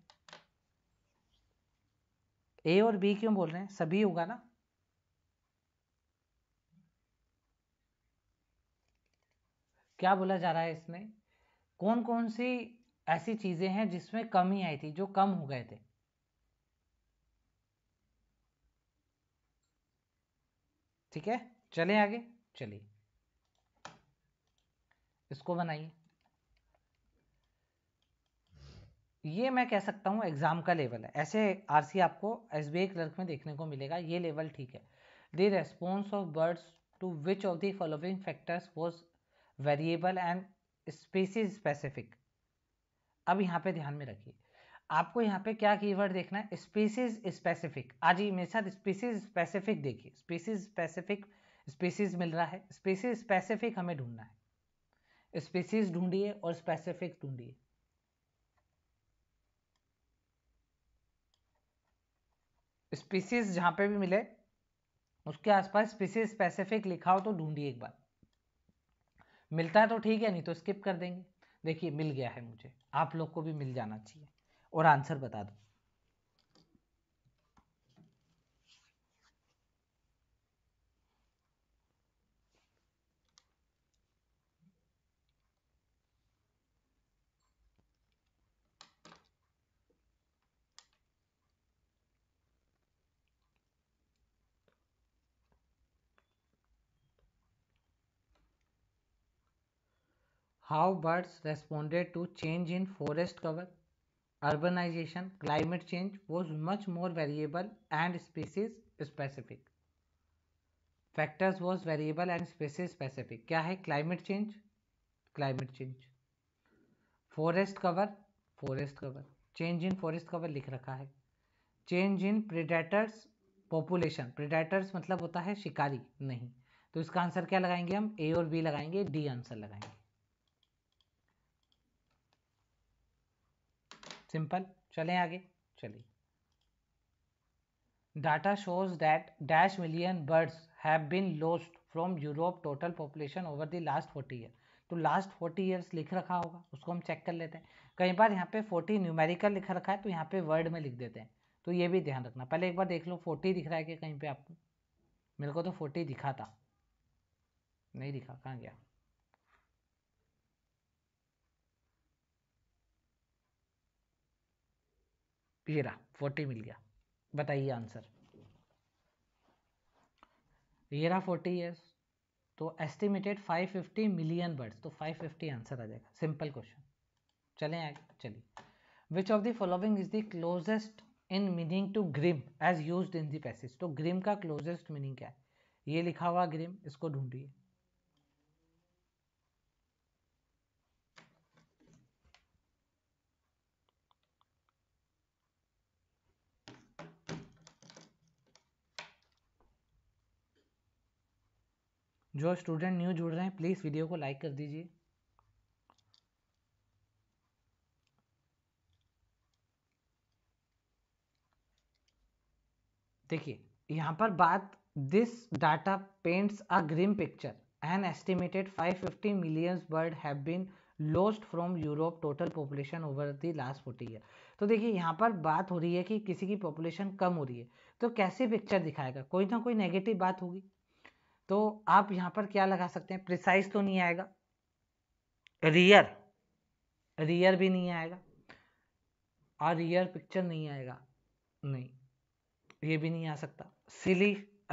A और बी क्यों बोल रहे हैं सभी होगा ना क्या बोला जा रहा है इसमें कौन कौन सी ऐसी चीजें हैं जिसमें कमी आई थी जो कम हो गए थे ठीक है चले आगे चलिए इसको बनाइए ये मैं कह सकता हूँ एग्जाम का लेवल है ऐसे आरसी आपको एस क्लर्क में देखने को मिलेगा ये लेवल ठीक है the response of birds to which of the following factors was variable and species specific अब यहाँ पे ध्यान में रखिए आपको यहाँ पे क्या कीवर्ड देखना है स्पेसिस स्पेसिफिक आज ही मेरे साथ स्पेसिस स्पेसिफिक देखिए स्पेसिस स्पेसिफिक स्पेसिस मिल रहा है स्पेसिस स्पेसिफिक हमें ढूंढना है स्पीसीज ढूंढिए और स्पेसिफिक ढूंढिए स्पीसीज जहां पे भी मिले उसके आसपास स्पीसीज स्पेसिफिक लिखा हो तो ढूंढिए एक बार मिलता है तो ठीक है नहीं तो स्किप कर देंगे देखिए मिल गया है मुझे आप लोग को भी मिल जाना चाहिए और आंसर बता दो how birds responded to change in forest cover urbanization climate change was much more variable and species specific factors was variable and species specific क्या है climate change climate change forest cover forest cover change in forest cover लिख रखा है change in predators population predators मतलब होता है शिकारी नहीं तो इसका आंसर क्या लगाएंगे हम ए और बी लगाएंगे डी आंसर लगाएंगे सिंपल चलें आगे चलिए data shows that dash million birds have been lost from Europe total population over the last forty year तो लास्ट फोर्टी ईयर्स लिख रखा होगा उसको हम चेक कर लेते हैं कई बार यहाँ पे फोर्टी न्यूमेरिकल लिख रखा है तो यहाँ पे वर्ड में लिख देते हैं तो ये भी ध्यान रखना पहले एक बार देख लो फोर्टी दिख रहा है कि कहीं पे आपको मेरे को तो फोर्टी दिखा था नहीं दिखा कहाँ गया ये रहा फोर्टी मिल गया बताइए आंसर ये रहा फोर्टी ईयर्स तो estimated five fifty million birds तो फाइव फिफ्टी आंसर आ जाएगा सिंपल क्वेश्चन चलें आगे चलिए which of the following is the closest in meaning to grim as used in passage तो ग्रिम का क्लोजेस्ट मीनिंग क्या है ये लिखा हुआ ग्रिम इसको ढूंढिए जो स्टूडेंट न्यू जुड़ रहे हैं प्लीज़ वीडियो को लाइक कर दीजिए देखिए यहाँ पर बात this data paints a grim picture an estimated 550 millions bird have been lost from Europe total population over the last forty year तो देखिए यहाँ पर बात हो रही है कि किसी की पॉपुलेशन कम हो रही है तो कैसे पिक्चर दिखाएगा कोई ना कोई नेगेटिव बात होगी तो आप यहां पर क्या लगा सकते हैं प्रिसाइज तो नहीं आएगा रियर रियर भी नहीं आएगा और रियर पिक्चर नहीं आएगा नहीं ये भी नहीं आ सकता सिली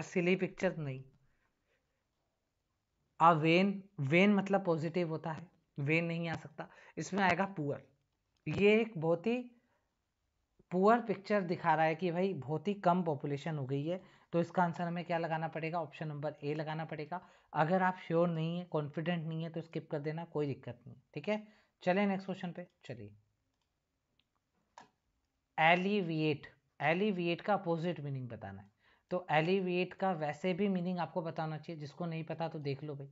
सिली पिक्चर नहीं आ वेन वेन मतलब पॉजिटिव होता है वेन नहीं आ सकता इसमें आएगा पुअर ये एक बहुत ही पुअर पिक्चर दिखा रहा है कि भाई बहुत ही कम पॉपुलेशन हो गई है तो इसका आंसर हमें क्या लगाना पड़ेगा ऑप्शन नंबर ए लगाना पड़ेगा अगर आप श्योर नहीं है कॉन्फिडेंट नहीं है तो स्किप कर देना कोई दिक्कत नहीं ठीक है चले नेक्स्ट क्वेश्चन पे चलिए एलिविएट एलिविएट का अपोजिट मीनिंग बताना है तो एलिविएट का वैसे भी मीनिंग आपको बताना चाहिए जिसको नहीं पता तो देख लो भाई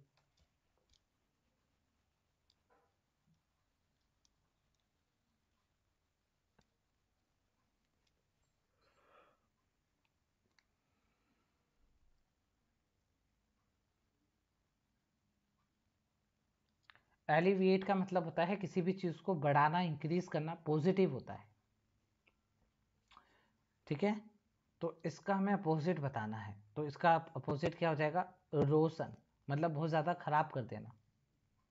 एलिविएट का मतलब होता है किसी भी चीज़ को बढ़ाना इंक्रीज करना पॉजिटिव होता है ठीक है तो इसका हमें अपोजिट बताना है तो इसका अपोजिट क्या हो जाएगा रोशन मतलब बहुत ज़्यादा खराब कर देना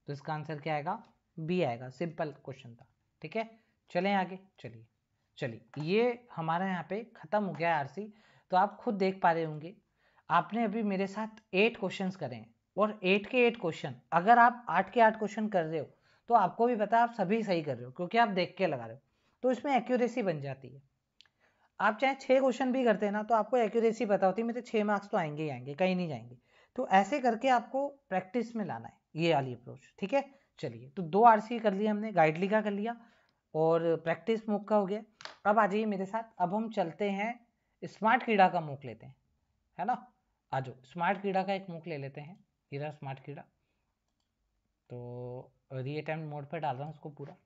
तो इसका आंसर क्या आएगा बी आएगा सिंपल क्वेश्चन था ठीक है चले आगे चलिए चलिए ये हमारा यहाँ पे ख़त्म हो गया आरसी तो आप खुद देख पा रहे होंगे आपने अभी मेरे साथ एट क्वेश्चंस करें और एट के एट क्वेश्चन अगर आप आठ के आठ क्वेश्चन कर रहे हो तो आपको भी पता आप सभी सही कर रहे हो क्योंकि आप देख के लगा रहे हो तो इसमें एक्यूरेसी बन जाती है आप चाहे छः क्वेश्चन भी करते हैं ना तो आपको एक्यूरेसी पता होती है मेरे छः मार्क्स तो आएंगे ही आएंगे कहीं नहीं जाएंगे तो ऐसे करके आपको प्रैक्टिस में लाना है ये वाली अप्रोच ठीक है चलिए तो दो आर कर लिए हमने गाइडली का कर लिया और प्रैक्टिस मुख का हो गया अब आ जाइए मेरे साथ अब हम चलते हैं स्मार्ट कीड़ा का मुख लेते हैं है ना आ जाओ स्मार्ट कीड़ा का एक मुख ले लेते हैं ये स्मार्ट कीड़ा तो रीअटेम्प्ट मोड पर डाल रहा हूँ उसको पूरा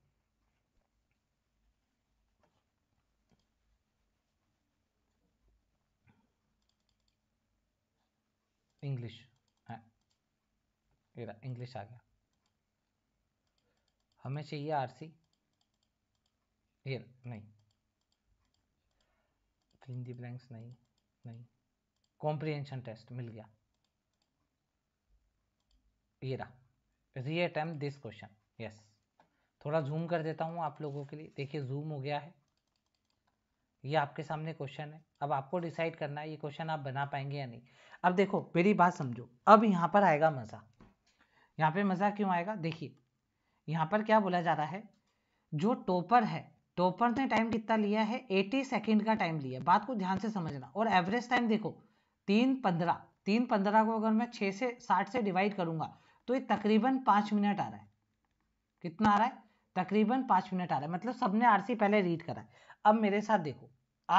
इंग्लिश ये इंग्लिश आ गया हमें चाहिए आरसी ये नहीं हिंदी ब्लैंक्स नहीं नहीं कॉम्प्रिहेंशन टेस्ट मिल गया ये रहा reattempt this question yes थोड़ा जूम कर देता हूँ आप लोगों के लिए देखिए जूम हो गया है ये आपके सामने क्वेश्चन है अब आपको डिसाइड करना है ये क्वेश्चन आप बना पाएंगे या नहीं अब देखो मेरी बात समझो अब यहाँ पर आएगा मज़ा यहाँ पे मज़ा क्यों आएगा देखिए यहाँ पर क्या बोला जा रहा है जो टोपर है टोपर ने टाइम कितना लिया है 80 सेकंड का टाइम लिया बात को ध्यान से समझना और एवरेज टाइम देखो तीन पंद्रह तीन पंद्रह को अगर मैं छः से साठ से डिवाइड करूंगा तो ये तकरीबन पांच मिनट आ रहा है कितना आ रहा है तकरीबन पांच मिनट आ रहा है मतलब सबने आरसी पहले रीड करा है अब मेरे साथ देखो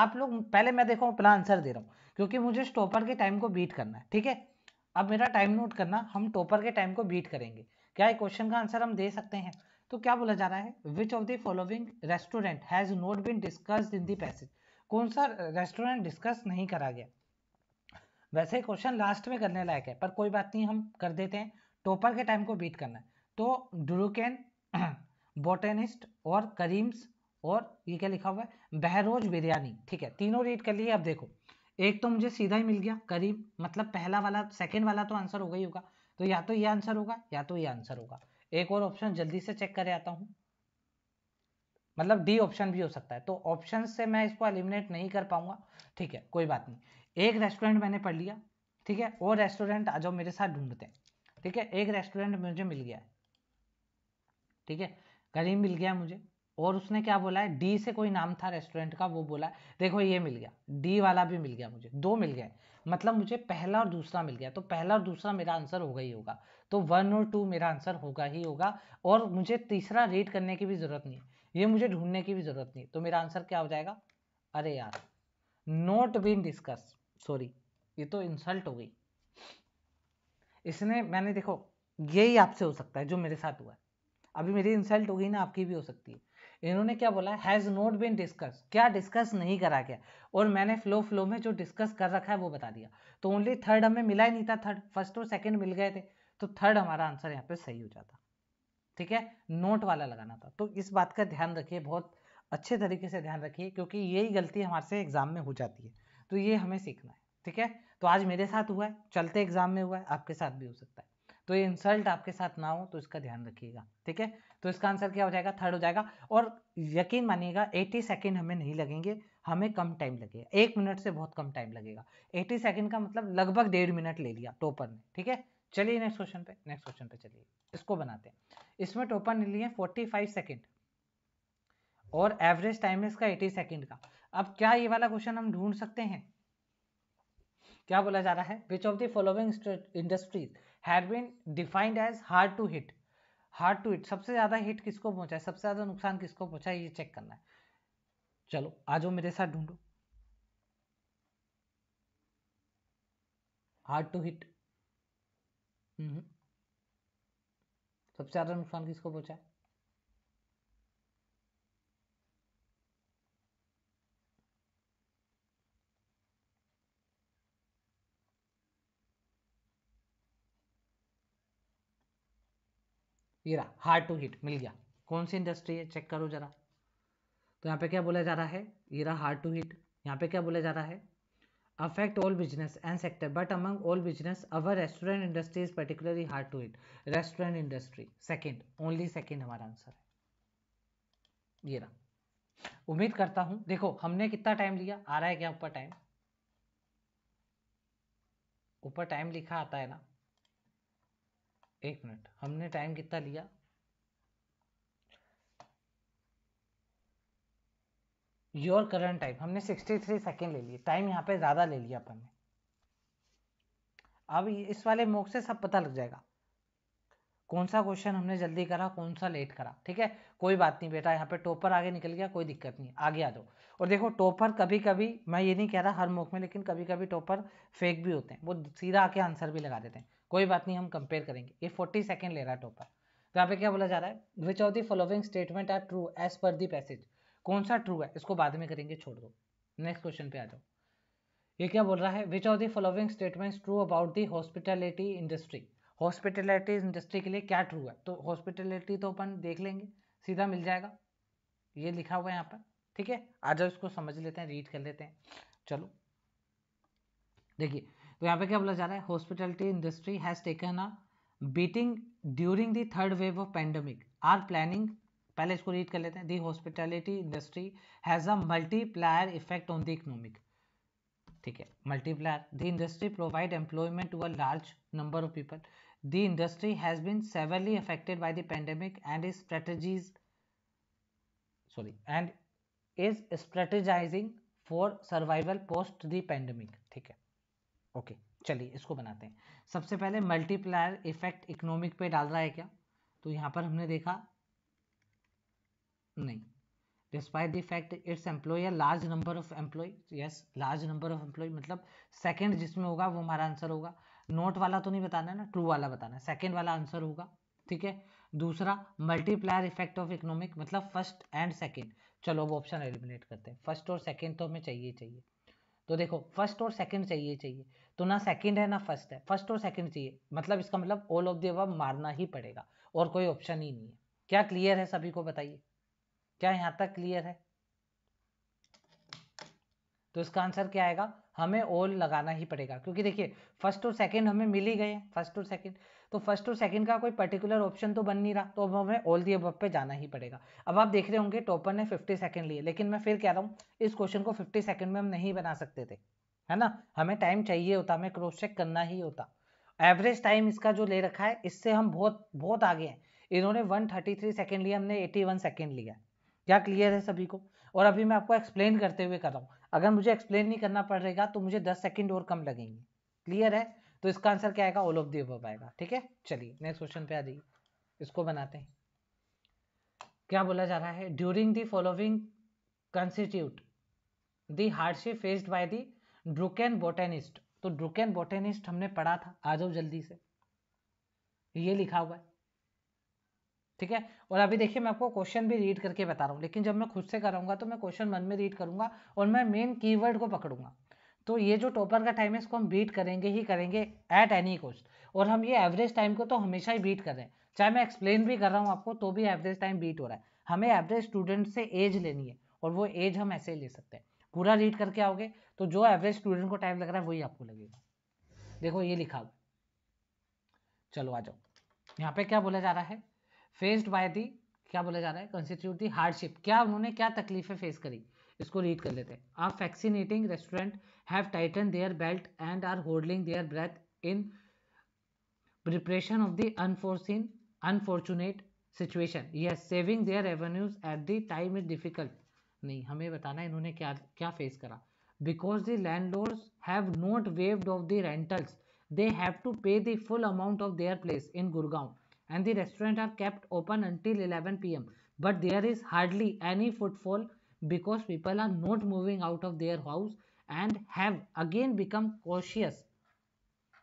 आप लोग पहले मैं देखो पहला आंसर दे रहा हूँ क्योंकि मुझे स्टॉपर के टाइम को बीट करना है ठीक है अब मेरा टाइम नोट करना हम टॉपर के टाइम को बीट करेंगे क्या क्वेश्चन का आंसर हम दे सकते हैं तो क्या बोला जा रहा है which of the following restaurant has not been discussed in the passage कौन सा रेस्टोरेंट डिस्कस नहीं करा गया वैसे क्वेश्चन लास्ट में करने लायक है पर कोई बात नहीं हम कर देते हैं टोपर के टाइम को बीट करना है तो ड्रूकेन बोटेनिस्ट और करीम्स और ये क्या लिखा हुआ है बहरोज बिरयानी ठीक है तीनों रीड कर लिए अब देखो एक तो मुझे सीधा ही मिल गया करीम मतलब पहला वाला सेकेंड वाला तो आंसर होगा ही होगा तो या तो ये आंसर होगा या तो ये आंसर होगा एक और ऑप्शन जल्दी से चेक कर आता हूं मतलब डी ऑप्शन भी हो सकता है तो ऑप्शन से मैं इसको एलिमिनेट नहीं कर पाऊंगा ठीक है कोई बात नहीं एक रेस्टोरेंट मैंने पढ़ लिया ठीक है और रेस्टोरेंट आ जाओ मेरे साथ ढूंढते हैं ठीक है एक रेस्टोरेंट मुझे मिल गया है ठीक है करीम मिल गया मुझे और उसने क्या बोला है डी से कोई नाम था रेस्टोरेंट का वो बोला देखो ये मिल गया डी वाला भी मिल गया मुझे दो मिल गए मतलब मुझे पहला और दूसरा मिल गया तो पहला और दूसरा मेरा आंसर होगा ही होगा तो वन और टू मेरा आंसर होगा ही होगा और मुझे तीसरा रीड करने की भी ज़रूरत नहीं है ये मुझे ढूंढने की भी ज़रूरत नहीं तो मेरा आंसर क्या हो जाएगा अरे यार नोट बीन डिस्कस सॉरी ये तो इंसल्ट हो गई इसने मैंने देखो यही आपसे हो सकता है जो मेरे साथ हुआ है अभी मेरी इंसल्ट हो गई ना आपकी भी हो सकती है इन्होंने क्या बोला हैज़ नॉट बिन डिस्कस क्या डिस्कस नहीं करा गया और मैंने फ्लो फ्लो में जो डिस्कस कर रखा है वो बता दिया तो ओनली थर्ड हमें मिला ही नहीं था थर्ड फर्स्ट और सेकंड मिल गए थे तो थर्ड हमारा आंसर यहाँ पे सही हो जाता ठीक है नोट वाला लगाना था तो इस बात का ध्यान रखिए बहुत अच्छे तरीके से ध्यान रखिए क्योंकि यही गलती हमारे से एग्जाम में हो जाती है तो ये हमें सीखना है ठीक है तो आज मेरे साथ हुआ है चलते एग्जाम में हुआ है आपके साथ भी हो सकता है तो ये इंसल्ट आपके साथ ना हो तो इसका ध्यान रखिएगा ठीक है तो इसका आंसर क्या हो जाएगा थर्ड हो जाएगा और यकीन मानिएगा 80 सेकेंड हमें नहीं लगेंगे हमें कम टाइम लगेगा एक मिनट से बहुत कम टाइम लगेगा 80 सेकंड का मतलब लगभग डेढ़ मिनट ले लिया टोपर ने ठीक है चलिए नेक्स्ट क्वेश्चन पे नेक्स्ट क्वेश्चन पे चलिए इसको बनाते हैं इसमें टोपर ने लिए फोर्टी फाइव सेकेंड और एवरेज टाइम है इसका एटी सेकेंड का अब क्या ये वाला क्वेश्चन हम ढूंढ सकते हैं क्या बोला जा रहा है which of the following industries had been defined as hard to hit hard to hit सबसे ज़्यादा हिट किसको पहुंचा है सबसे ज़्यादा नुकसान किसको पहुंचा है ये चेक करना है चलो आज वो मेरे साथ ढूंढो हार्ड टू हिट सबसे ज़्यादा नुकसान किसको पहुंचा है पीरा हार्ड टू हिट मिल गया कौन सी इंडस्ट्री है चेक करो जरा तो यहाँ पे क्या बोला जा रहा है ईरा हार्ड टू हिट यहाँ पे क्या बोला जा रहा है affect all business and sector but among all business our restaurant industry is particularly hard to hit restaurant industry second only second हमारा आंसर ये रहा उम्मीद करता हूं देखो हमने कितना टाइम लिया आ रहा है क्या ऊपर टाइम ऊपर टाइम लिखा आता है ना एक मिनट हमने टाइम कितना लिया योर करंट टाइम हमने 63 सेकेंड ले लिए टाइम यहाँ पे ज़्यादा ले लिया अपन ने अब इस वाले मोक से सब पता लग जाएगा कौन सा क्वेश्चन हमने जल्दी करा कौन सा लेट करा ठीक है कोई बात नहीं बेटा यहाँ पे टॉपर आगे निकल गया कोई दिक्कत नहीं आगे आ जाओ और देखो टॉपर कभी कभी मैं ये नहीं कह रहा हर मोक में लेकिन कभी कभी टॉपर फेक भी होते हैं वो सीधा आके आंसर भी लगा देते हैं कोई बात नहीं हम कंपेयर करेंगे ये फोर्टी सेकेंड ले रहा है टोपर तो यहाँ पे क्या बोला जा रहा है which of the following statement are true as per the passage कौन सा ट्रू है इसको बाद में करेंगे छोड़ दो नेक्स्ट क्वेश्चन पे आ जाओ ये क्या बोल रहा है which of the following statement true about the hospitality industry hospitality industry के लिए क्या ट्रू है तो हॉस्पिटलिटी तो अपन देख लेंगे सीधा मिल जाएगा ये लिखा हुआ है यहाँ पर ठीक है आ जाओ इसको समझ लेते हैं रीड कर लेते हैं चलो देखिए तो यहाँ पे क्या बोला जा रहा है hospitality industry has taken a beating during the third wave of pandemic are planning पहले इसको रीड कर लेते हैं the hospitality industry has a multiplier effect on the economic ठीक है multiplier the industry provide employment to a large number of people the industry has been severely affected by the pandemic and strategies sorry and is strategizing for survival post the pandemic ठीक है ओके चलिए इसको बनाते हैं सबसे पहले मल्टीप्लायर इफेक्ट इकोनॉमिक पे डाल रहा है क्या तो यहाँ पर हमने देखा नहीं despite the fact it's employ large number of employ yes large number of employ मतलब सेकेंड जिसमें होगा वो हमारा आंसर होगा नोट वाला तो नहीं बताना है ना ट्रू वाला बताना है सेकेंड वाला आंसर होगा ठीक है दूसरा मल्टीप्लायर इफेक्ट ऑफ इकोनॉमिक मतलब फर्स्ट एंड सेकेंड चलो वो ऑप्शन एलिमिनेट करते हैं फर्स्ट और सेकेंड तो हमें चाहिए चाहिए तो देखो फर्स्ट और सेकंड चाहिए चाहिए तो ना सेकंड है ना फर्स्ट है फर्स्ट और सेकंड चाहिए मतलब इसका मतलब ऑल ऑफ अब मारना ही पड़ेगा और कोई ऑप्शन ही नहीं है क्या क्लियर है सभी को बताइए क्या यहाँ तक क्लियर है तो इसका आंसर क्या आएगा हमें ऑल लगाना ही पड़ेगा क्योंकि देखिए फर्स्ट और सेकंड हमें मिल ही गए फर्स्ट और सेकंड तो फर्स्ट और सेकंड का कोई पर्टिकुलर ऑप्शन तो बन नहीं रहा तो अब हमें ऑल दी अब पे जाना ही पड़ेगा अब आप देख रहे होंगे टॉपर ने फिफ्टी सेकेंड लिए लेकिन मैं फिर कह रहा हूँ इस क्वेश्चन को फिफ्टी सेकेंड में हम नहीं बना सकते थे है ना हमें टाइम चाहिए होता हमें क्रॉस चेक करना ही होता एवरेज टाइम इसका जो ले रखा है इससे हम बहुत बहुत आगे हैं इन्होंने वन थर्टी लिया हमने एटी वन लिया क्या क्लियर है सभी को और अभी मैं आपको एक्सप्लेन करते हुए कर रहा हूँ अगर मुझे एक्सप्लेन नहीं करना पड़ेगा तो मुझे दस सेकेंड और कम लगेंगे क्लियर है तो इसका आंसर क्या आएगा ऑल ऑफ दी अब आएगा ठीक है चलिए नेक्स्ट क्वेश्चन पे आ जाइए इसको बनाते हैं क्या बोला जा रहा है during the following constitute the hardship faced by the drunken botanist तो ड्रुकेन बोटेनिस्ट हमने पढ़ा था आ जाओ जल्दी से ये लिखा हुआ है ठीक है और अभी देखिए मैं आपको क्वेश्चन भी रीड करके बता रहा हूँ लेकिन जब मैं खुद से कराऊंगा तो मैं क्वेश्चन मन में रीड करूंगा और मैं मेन कीवर्ड को पकड़ूंगा तो ये जो टॉपर का टाइम है इसको हम बीट करेंगे ही करेंगे एट एनी कोस्ट और हम ये एवरेज टाइम को तो हमेशा ही बीट कर रहे हैं चाहे मैं एक्सप्लेन भी कर रहा हूँ आपको तो भी एवरेज टाइम बीट हो रहा है हमें एवरेज स्टूडेंट से एज लेनी है और वो एज हम ऐसे ही ले सकते हैं पूरा रीड करके आओगे तो जो एवरेज स्टूडेंट को टाइम लग रहा है वही आपको लगेगा देखो ये लिखा हुआ चलो आ जाओ यहाँ पे क्या बोला जा रहा है फेस्ड बाय दी क्या बोला जा रहा है कंस्टिट्यूट दी हार्डशिप क्या उन्होंने क्या तकलीफें फेस करी इसको रीड कर लेते हैं आप fascinating restaurant have tighten their belt and are holding their breath in preparation of the unforeseen unfortunate situation yes saving their revenues at the time is difficult नहीं हमें बताना इन्होंने क्या क्या फेस करा because the landlords have not waived off the rentals they have to pay the full amount of their place in Gurgaon and the restaurant are are open until eleven P M but there is hardly any footfall because people are not moving out of their house and have again become cautious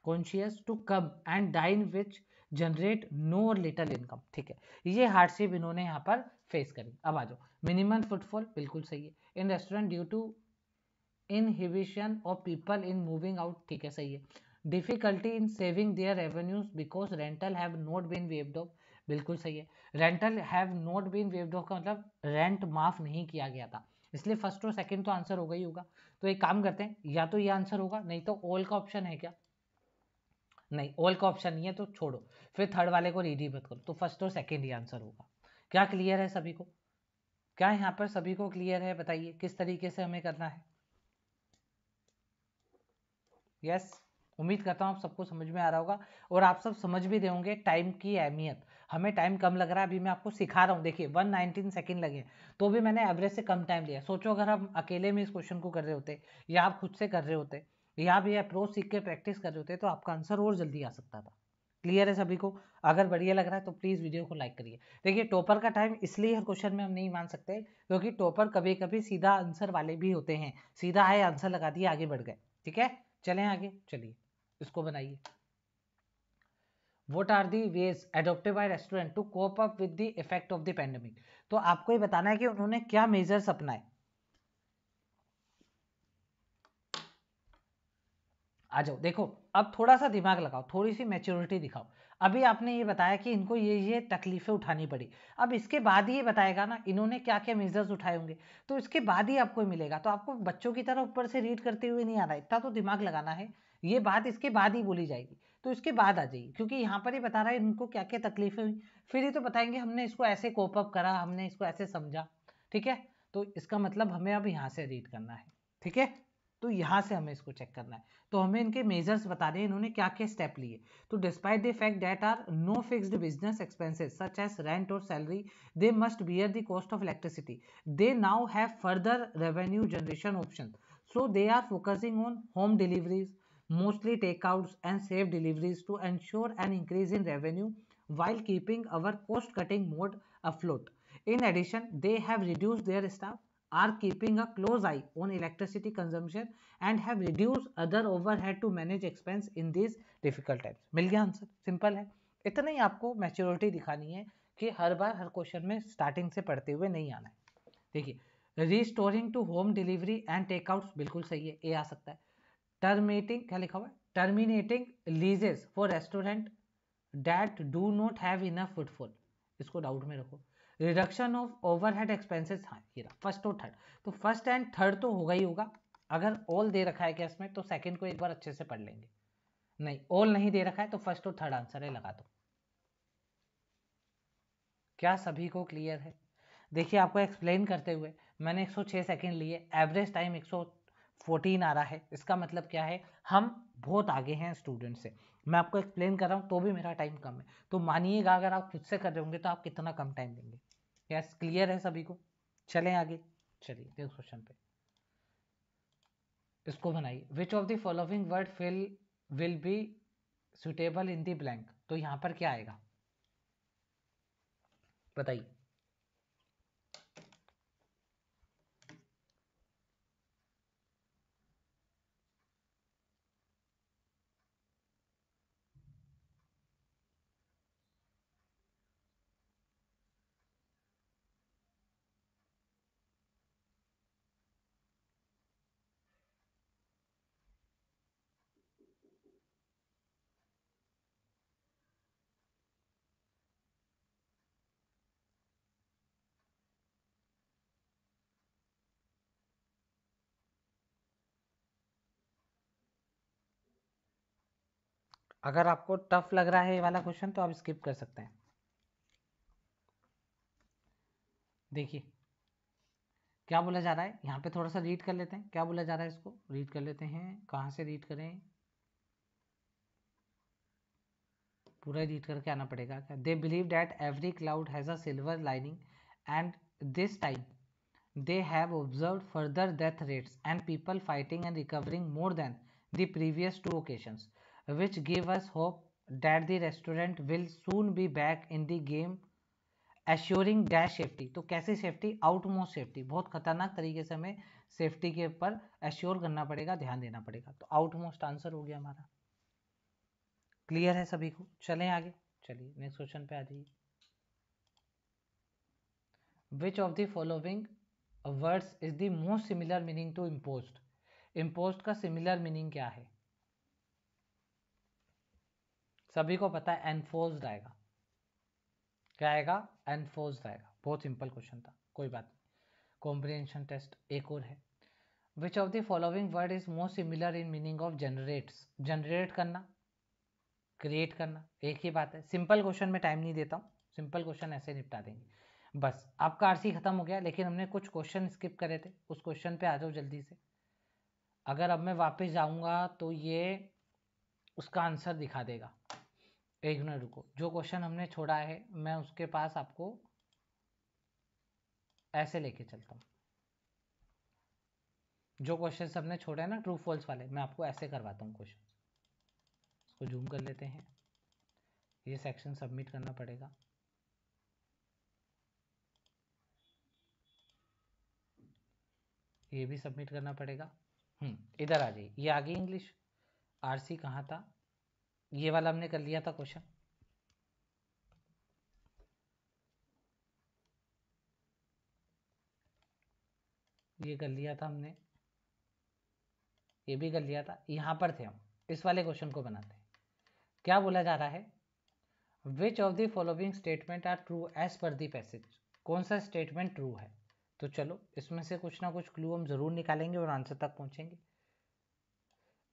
conscious to come and dine which generate no little income ठीक है ये हार्डशिप इन्होंने यहाँ पर फेस करी अब आ जाओ मिनिमम फुटफॉल बिल्कुल सही है in restaurant due to inhibition of people in moving out ठीक है सही है difficulty in saving their revenues because rental have not been waived off बिल्कुल सही है rental have not been waived off का मतलब रेंट माफ नहीं किया गया था इसलिए फर्स्ट और सेकंड तो आंसर होगा ही होगा तो एक काम करते हैं या तो ये आंसर होगा नहीं तो ऑल का ऑप्शन है क्या नहीं ऑल का ऑप्शन नहीं है तो छोड़ो फिर थर्ड वाले को रीडी मत करो तो फर्स्ट और सेकेंड ही आंसर होगा क्या क्लियर है सभी को क्या यहाँ पर सभी को क्लियर है बताइए किस तरीके से हमें करना है यस yes, उम्मीद करता हूँ आप सबको समझ में आ रहा होगा और आप सब समझ भी देंगे टाइम की अहमियत हमें टाइम कम लग रहा है अभी मैं आपको सिखा रहा हूँ देखिए वन नाइनटीन सेकेंड लगे तो भी मैंने एवरेज से कम टाइम लिया सोचो अगर हम अकेले में इस क्वेश्चन को कर रहे होते या आप खुद से कर रहे होते या भी अप्रोच सीख के प्रैक्टिस कर रहे होते तो आपका आंसर और जल्दी आ सकता था क्लियर है सभी को अगर बढ़िया लग रहा है तो प्लीज़ वीडियो को लाइक करिए देखिए टॉपर का टाइम इसलिए हर क्वेश्चन में हम नहीं मान सकते क्योंकि टॉपर कभी कभी सीधा आंसर वाले भी होते हैं सीधा है आंसर लगा दिए आगे बढ़ गए ठीक है चलें आगे चलिए इसको बनाइए what are the ways adopted by restaurant to cope up with the effect of the pandemic तो आपको ये बताना है कि उन्होंने क्या मेजर्स अपनाए आ जाओ देखो अब थोड़ा सा दिमाग लगाओ थोड़ी सी मेच्योरिटी दिखाओ अभी आपने ये बताया कि इनको ये ये तकलीफें उठानी पड़ी अब इसके बाद ही ये बताएगा ना इन्होंने क्या क्या मेजर्स उठाए होंगे तो इसके बाद ही आपको मिलेगा तो आपको बच्चों की तरह ऊपर से रीड करते हुए नहीं आना इतना तो दिमाग लगाना है ये बात इसके बाद ही बोली जाएगी तो इसके बाद आ जाइए क्योंकि यहाँ पर ही बता रहा है इनको क्या क्या तकलीफें हुई फिर ही तो बताएंगे हमने इसको ऐसे कोप अप करा हमने इसको ऐसे समझा ठीक है तो इसका मतलब हमें अब यहाँ से रीड करना है ठीक है तो यहाँ से हमें इसको चेक करना है तो हमें इनके मेजर्स बता दें इन्होंने क्या क्या स्टेप लिए तो despite the fact that are no fixed business expenses such as rent और salary they must bear the cost of electricity they now have further revenue generation option so they are focusing on home deliveries mostly takeouts and safe deliveries to ensure an increase in revenue while keeping our cost cutting mode afloat. In addition, they have reduced their staff, are keeping a close eye on electricity consumption and have reduced other overhead to manage expense in these difficult times. mil gaya answer simple hai itna hi aapko maturity dikhani hai ki har bar har question mein starting se padhte hue nahi aana hai dekhiye restoring to home delivery and takeouts bilkul sahi hai ये aa sakta hai टर्मिनेटिंग क्या लिखा हुआ है terminating leases for restaurant that do not have enough footfall इसको डाउट में रखो रिडक्शन ऑफ ओवरहेड एक्सपेंसेस हाँ ये फर्स्ट और थर्ड तो फर्स्ट एंड थर्ड तो होगा ही होगा अगर ऑल दे रखा है क्या इसमें तो सेकेंड को एक बार अच्छे से पढ़ लेंगे नहीं ऑल नहीं दे रखा है तो फर्स्ट और थर्ड आंसर है लगा दो क्या सभी को क्लियर है देखिए आपको एक्सप्लेन करते हुए मैंने 106 सेकंड लिए एवरेज टाइम फोर्टीन आ रहा है इसका मतलब क्या है हम बहुत आगे हैं स्टूडेंट से मैं आपको एक्सप्लेन कर रहा हूँ तो भी मेरा टाइम कम है तो मानिएगा अगर आप खुद से कर रहे होंगे तो आप कितना कम टाइम देंगे यस क्लियर है सभी को चलें आगे चलिए नेक्स्ट क्वेश्चन पे इसको बनाइए which of the following word fill will be suitable in the blank तो यहाँ पर क्या आएगा बताइए अगर आपको टफ लग रहा है ये वाला क्वेश्चन तो आप स्किप कर सकते हैं देखिए क्या बोला जा रहा है यहाँ पे थोड़ा सा रीड कर लेते हैं क्या बोला जा रहा है इसको रीड कर लेते हैं कहाँ से रीड करें पूरा रीड करके आना पड़ेगा they believe that every cloud has a silver lining and this time they have observe further death rates and people fighting and recovering more than the previous two occasions which give us hope that the restaurant will soon be back in the game assuring dash safety तो कैसे सेफ्टी आउटमोस्ट सेफ्टी बहुत खतरनाक तरीके से हमें सेफ्टी के ऊपर एश्योर करना पड़ेगा ध्यान देना पड़ेगा तो आउट मोस्ट आंसर हो गया हमारा क्लियर है सभी को चलें आगे चलिए नेक्स्ट क्वेश्चन पे आ जाइए which of the following words is the most similar meaning to impost impost का सिमिलर मीनिंग क्या है सभी को पता है एनफोर्स आएगा क्या आएगा एनफोर्स आएगा बहुत सिंपल क्वेश्चन था कोई बात नहीं कॉम्प्रिहेंशन टेस्ट एक और है which of the following word is most similar in meaning of generates generate करना क्रिएट करना एक ही बात है सिंपल क्वेश्चन में टाइम नहीं देता हूँ सिंपल क्वेश्चन ऐसे निपटा देंगे बस आपका आरसी खत्म हो गया लेकिन हमने कुछ क्वेश्चन स्किप करे थे उस क्वेश्चन पे आ जाओ जल्दी से अगर अब मैं वापस जाऊंगा तो ये उसका आंसर दिखा देगा एक मिनट रुको जो क्वेश्चन हमने छोड़ा है मैं उसके पास आपको ऐसे लेके चलता हूँ जो क्वेश्चन हमने छोड़े हैं ना ट्रू फॉल्स वाले मैं आपको ऐसे करवाता हूँ क्वेश्चन इसको जूम कर लेते हैं ये सेक्शन सबमिट करना पड़ेगा ये भी सबमिट करना पड़ेगा हम्म इधर आ जाइए ये आगे इंग्लिश आरसी कहाँ था ये वाला हमने कर लिया था क्वेश्चन ये कर लिया था हमने ये भी कर लिया था यहां पर थे हम इस वाले क्वेश्चन को बनाते हैं क्या बोला जा रहा है which of the following statement are true as per the passage कौन सा स्टेटमेंट ट्रू है तो चलो इसमें से कुछ ना कुछ क्लू हम जरूर निकालेंगे और आंसर तक पहुंचेंगे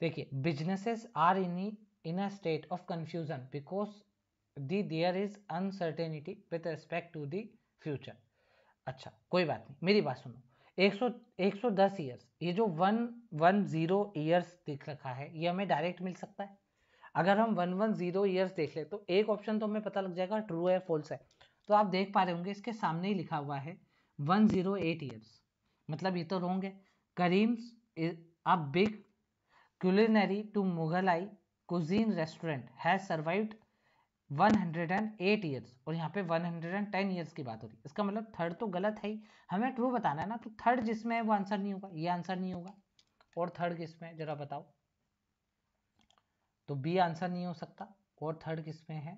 देखिए businesses are in in a state of confusion because the there is uncertainty with respect to the future अच्छा कोई बात नहीं मेरी बात सुनो 100 110 इयर्स ये जो 110 इयर्स देख रखा है ये हमें डायरेक्ट मिल सकता है अगर हम 110 इयर्स देख ले तो एक ऑप्शन तो हमें पता लग जाएगा ट्रू है फॉल्स है तो आप देख पा रहे होंगे इसके सामने ही लिखा हुआ है 108 इयर्स मतलब ये तो रोंग है Karim's a big culinary to Mughlai cuisine restaurant has survived 108 years और यहाँ पे 110 ईयर्स की बात हो रही है इसका मतलब थर्ड तो गलत है ही हमें ट्रू बताना है ना तो थर्ड जिसमें है वो आंसर नहीं होगा ये आंसर नहीं होगा और थर्ड किसमें है जरा बताओ तो बी आंसर नहीं हो सकता और थर्ड किसमें है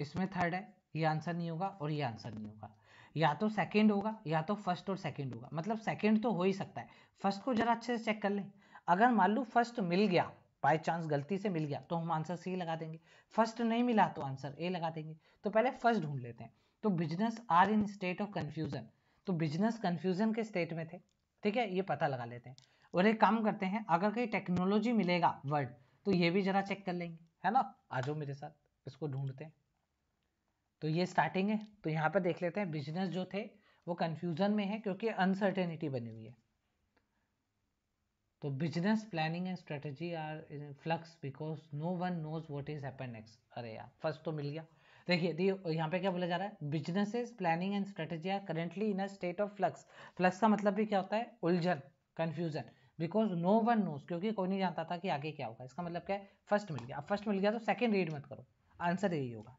इसमें थर्ड है ये आंसर नहीं होगा और ये आंसर नहीं होगा या तो सेकंड होगा या तो फर्स्ट और सेकंड होगा मतलब सेकंड तो हो ही सकता है फर्स्ट को जरा अच्छे से चेक कर लें अगर मान लो फर्स्ट मिल गया बाई चांस गलती से मिल गया तो हम आंसर सी लगा देंगे फर्स्ट नहीं मिला तो आंसर ए लगा देंगे तो पहले फर्स्ट ढूंढ लेते हैं तो business are in state of confusion तो बिजनेस कंफ्यूजन के स्टेट में थे ठीक है ये पता लगा लेते हैं और एक काम करते हैं अगर कहीं टेक्नोलॉजी मिलेगा वर्ड तो ये भी जरा चेक कर लेंगे है ना आ जाओ मेरे साथ इसको ढूंढते हैं तो ये स्टार्टिंग है तो यहाँ पर देख लेते हैं बिजनेस जो थे वो कन्फ्यूजन में है क्योंकि अनसर्टेनिटी बनी हुई है तो business planning and strategy are in flux because no one knows what is happen next अरे यार फर्स्ट तो मिल गया देखिए यहाँ पे क्या बोला जा रहा है businesses planning and strategy are currently in a state of flux flux का मतलब भी क्या होता है उलझन confusion because no one knows क्योंकि कोई नहीं जानता था कि आगे क्या होगा इसका मतलब क्या है फर्स्ट मिल गया अब फर्स्ट मिल गया तो सेकेंड रीड मत करो आंसर यही होगा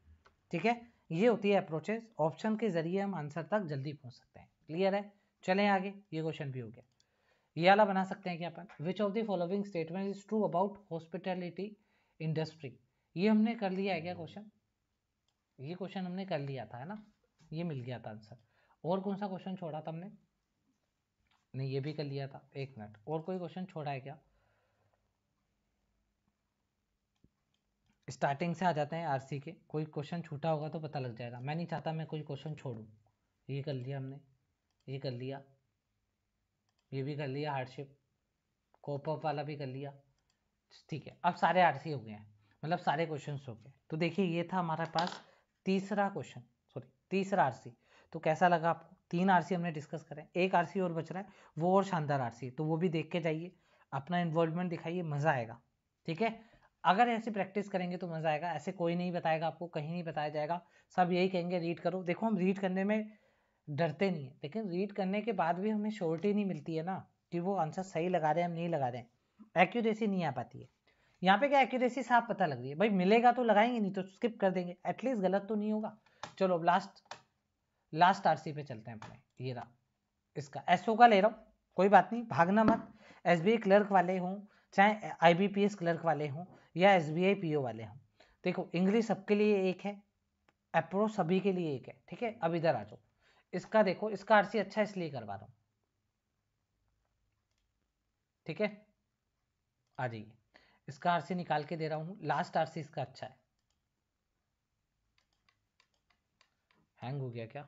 ठीक है ये होती है अप्रोचेस ऑप्शन के जरिए हम आंसर तक जल्दी पहुंच सकते हैं क्लियर है चले आगे ये क्वेश्चन भी हो गया ये वाला बना सकते हैं कि अपन which of the following statement is true about hospitality industry ये हमने कर लिया है क्या क्वेश्चन ये क्वेश्चन हमने कर लिया था है ना ये मिल गया था आंसर और कौन सा क्वेश्चन छोड़ा था हमने नहीं ये भी कर लिया था एक मिनट और कोई क्वेश्चन छोड़ा है क्या स्टार्टिंग से आ जाते हैं आरसी के कोई क्वेश्चन छूटा होगा तो पता लग जाएगा मैं नहीं चाहता मैं कोई क्वेश्चन छोड़ूं ये कर लिया हमने ये कर लिया ये भी कर लिया हार्डशिप कोपअप वाला भी कर लिया ठीक है अब सारे आर हो गए हैं मतलब सारे क्वेश्चन हो गए तो देखिए ये था हमारे पास तीसरा क्वेश्चन सॉरी तीसरा आर तो कैसा लगा आपको तीन आर हमने डिस्कस करें एक आर और बच रहा है वो और शानदार आर तो वो भी देख के जाइए अपना इन्वॉल्वमेंट दिखाइए मज़ा आएगा ठीक है अगर ऐसी प्रैक्टिस करेंगे तो मज़ा आएगा ऐसे कोई नहीं बताएगा आपको कहीं नहीं बताया जाएगा सब यही कहेंगे रीड करो देखो हम रीड करने में डरते नहीं है लेकिन रीड करने के बाद भी हमें श्योरिटी नहीं मिलती है ना कि वो आंसर सही लगा रहे हैं हम नहीं लगा रहे हैं एक्यूरेसी नहीं आ पाती है यहाँ पे क्या एक्यूरेसी साफ पता लग रही है भाई मिलेगा तो लगाएंगे नहीं तो स्किप कर देंगे एटलीस्ट गलत तो नहीं होगा चलो लास्ट लास्ट आर पे चलते हैं अपने ये रहा इसका एसओ का ले रहा हूँ कोई बात नहीं भागना मत एस क्लर्क वाले हों चाहे आई क्लर्क वाले हों या एस बी वाले हों देखो इंग्लिश सबके लिए एक है अप्रोच सभी के लिए एक है ठीक है अब इधर आ जाओ इसका देखो इसका आरसी अच्छा इसलिए करवा रहा हूं ठीक है आ जाइए इसका आरसी निकाल के दे रहा हूं लास्ट आरसी इसका अच्छा है हैंग हो गया क्या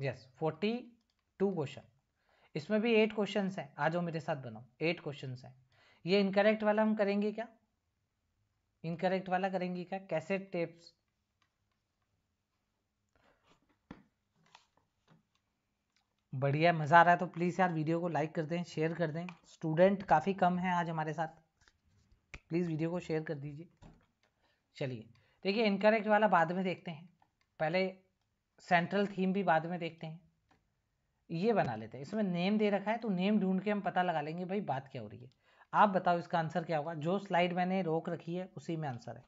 यस फोर्टी टू क्वेश्चन इसमें भी एट क्वेश्चन है आ जाओ मेरे साथ बनाओ एट क्वेश्चन है ये इनकरेक्ट वाला हम करेंगे क्या इनकरेक्ट वाला करेंगे क्या कैसे टेप्स बढ़िया मज़ा आ रहा है तो प्लीज़ यार वीडियो को लाइक कर दें शेयर कर दें स्टूडेंट काफ़ी कम है आज हमारे साथ प्लीज़ वीडियो को शेयर कर दीजिए चलिए देखिए इनकरेक्ट वाला बाद में देखते हैं पहले सेंट्रल थीम भी बाद में देखते हैं ये बना लेते हैं इसमें नेम दे रखा है तो नेम ढूंढ के हम पता लगा लेंगे भाई बात क्या हो रही है आप बताओ इसका आंसर क्या होगा जो स्लाइड मैंने रोक रखी है उसी में आंसर है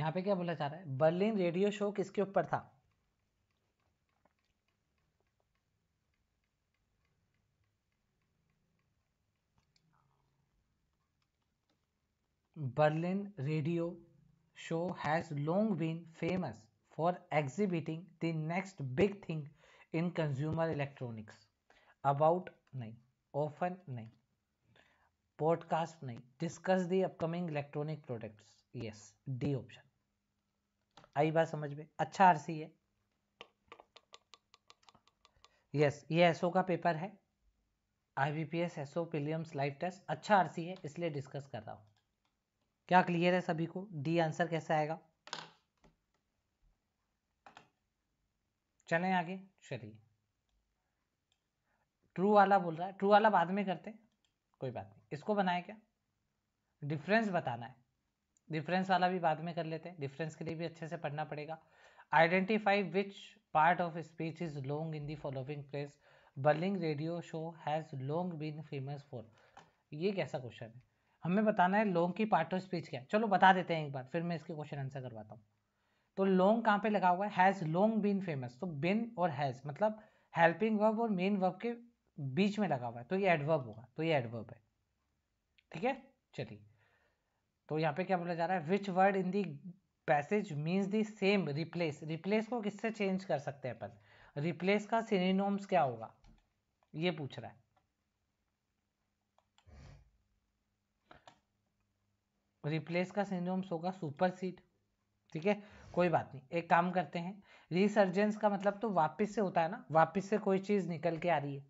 यहां पे क्या बोला जा रहा है बर्लिन रेडियो शो किसके ऊपर था Berlin radio show has long been famous for exhibiting the next big thing in consumer electronics about नहीं ऑफन नहीं पॉडकास्ट नहीं discuss the upcoming electronic products yes D option आई बात समझ में अच्छा आरसी है यस ये एसओ का पेपर है IBPS SO prelims live test अच्छा आरसी है इसलिए डिस्कस कर रहा हूं क्या क्लियर है सभी को डी आंसर कैसा आएगा चले आगे चलिए ट्रू वाला बोल रहा है ट्रू वाला बाद में करते कोई बात नहीं इसको बनाए क्या डिफरेंस बताना है डिफरेंस वाला भी बाद में कर लेते हैं डिफरेंस के लिए भी अच्छे से पढ़ना पड़ेगा identify which part of speech is long in the following place Berlin radio show has long been famous for ये कैसा क्वेश्चन है हमें बताना है लॉन्ग की पार्ट ऑफ स्पीच क्या है चलो बता देते हैं एक बार फिर मैं इसके क्वेश्चन आंसर करवाता हूँ तो लॉन्ग कहाँ पे लगा हुआ है हैज़ लॉन्ग बीन फेमस तो बिन और हैज़ मतलब हेल्पिंग वर्ब और मेन वर्ब के बीच में लगा हुआ है तो ये एडवर्ब होगा तो ये एडवर्ब है ठीक है चलिए तो यहाँ पे क्या बोला जा रहा है which word in the passage means the same replace replace को किससे चेंज कर सकते हैं अपन रिप्लेस का सिनेनोम्स क्या होगा ये पूछ रहा है रिप्लेस का सिनेनोम्स होगा सुपर सीड ठीक है कोई बात नहीं एक काम करते हैं रिसर्जेंस का मतलब तो वापस से होता है ना वापस से कोई चीज निकल के आ रही है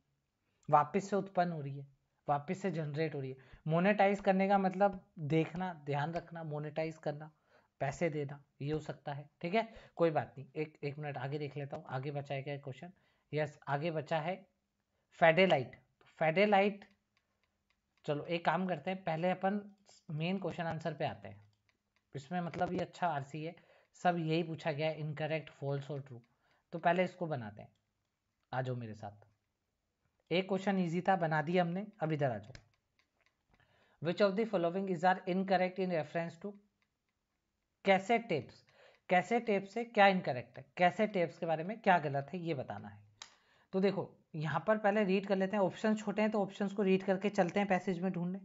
वापस से उत्पन्न हो रही है वापस से जनरेट हो रही है मोनेटाइज करने का मतलब देखना ध्यान रखना मोनेटाइज करना पैसे देना ये हो सकता है ठीक है कोई बात नहीं एक एक मिनट आगे देख लेता हूँ आगे बचा है क्या क्वेश्चन यस आगे बचा है फेडेलाइट फेडेलाइट तो चलो एक काम करते हैं पहले अपन मेन क्वेश्चन आंसर पे आते हैं इसमें मतलब ये अच्छा आर है सब यही पूछा गया है इनकरेक्ट फॉल्स और ट्रू तो पहले इसको बनाते हैं आ जाओ मेरे साथ एक क्वेश्चन इजी था बना दिया हमने अब इधर आ जाओ which of the following is are incorrect in reference to cassette tapes cassette tape से क्या इनकरेक्ट है कैसे टेप्स के बारे में क्या गलत है ये बताना है तो देखो यहाँ पर पहले रीड कर लेते हैं ऑप्शन छोटे हैं तो ऑप्शन को रीड करके चलते हैं पैसेज में ढूंढने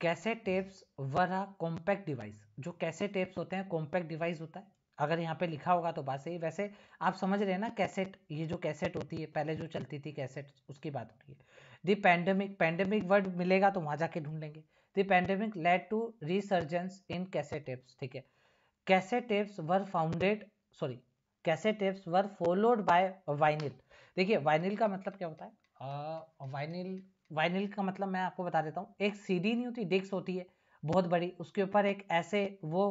cassette tapes were a compact device जो कैसे टेप्स होते हैं कॉम्पैक्ट डिवाइस होता है अगर यहाँ पे लिखा होगा तो बात सही वैसे आप समझ रहे हैं ना कैसेट ये जो कैसेट होती है पहले जो चलती थी कैसेट उसकी बात हो रही है दी पैंडेमिक पैंडेमिक वर्ड मिलेगा तो वहाँ जाके ढूंढ लेंगे the pandemic led to resurgence in cassette tapes ठीक है cassette tapes were founded sorry cassette tapes were followed by vinyl देखिए वाइनिल का मतलब क्या होता है वाइनिल uh, वाइनिल का मतलब मैं आपको बता देता हूँ एक सीडी नहीं होती डिक्स होती है बहुत बड़ी उसके ऊपर एक ऐसे वो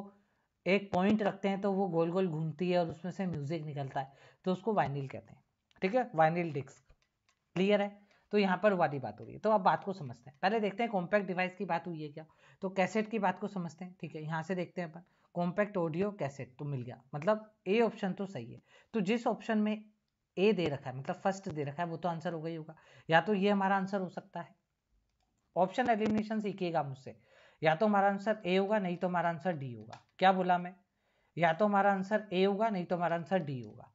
एक पॉइंट रखते हैं तो वो गोल गोल घूमती है और उसमें से म्यूजिक निकलता है तो उसको वाइनिल कहते हैं ठीक है वाइनिल डिस्क क्लियर है तो यहाँ पर वाली बात हो रही है तो आप बात को समझते हैं पहले देखते हैं कॉम्पैक्ट डिवाइस की बात हुई है क्या तो कैसेट की बात को समझते हैं ठीक है यहाँ से देखते हैं अपन कॉम्पैक्ट ऑडियो कैसेट तो मिल गया मतलब ए ऑप्शन तो सही है तो जिस ऑप्शन में ए दे रखा है मतलब फर्स्ट दे रखा है वो तो आंसर हो गई होगा या तो ये हमारा आंसर हो सकता है ऑप्शन एलिमिनेशन सीखिएगा मुझसे या तो हमारा आंसर ए होगा नहीं तो हमारा आंसर डी होगा क्या बोला मैं या तो हमारा आंसर ए होगा नहीं तो हमारा आंसर डी होगा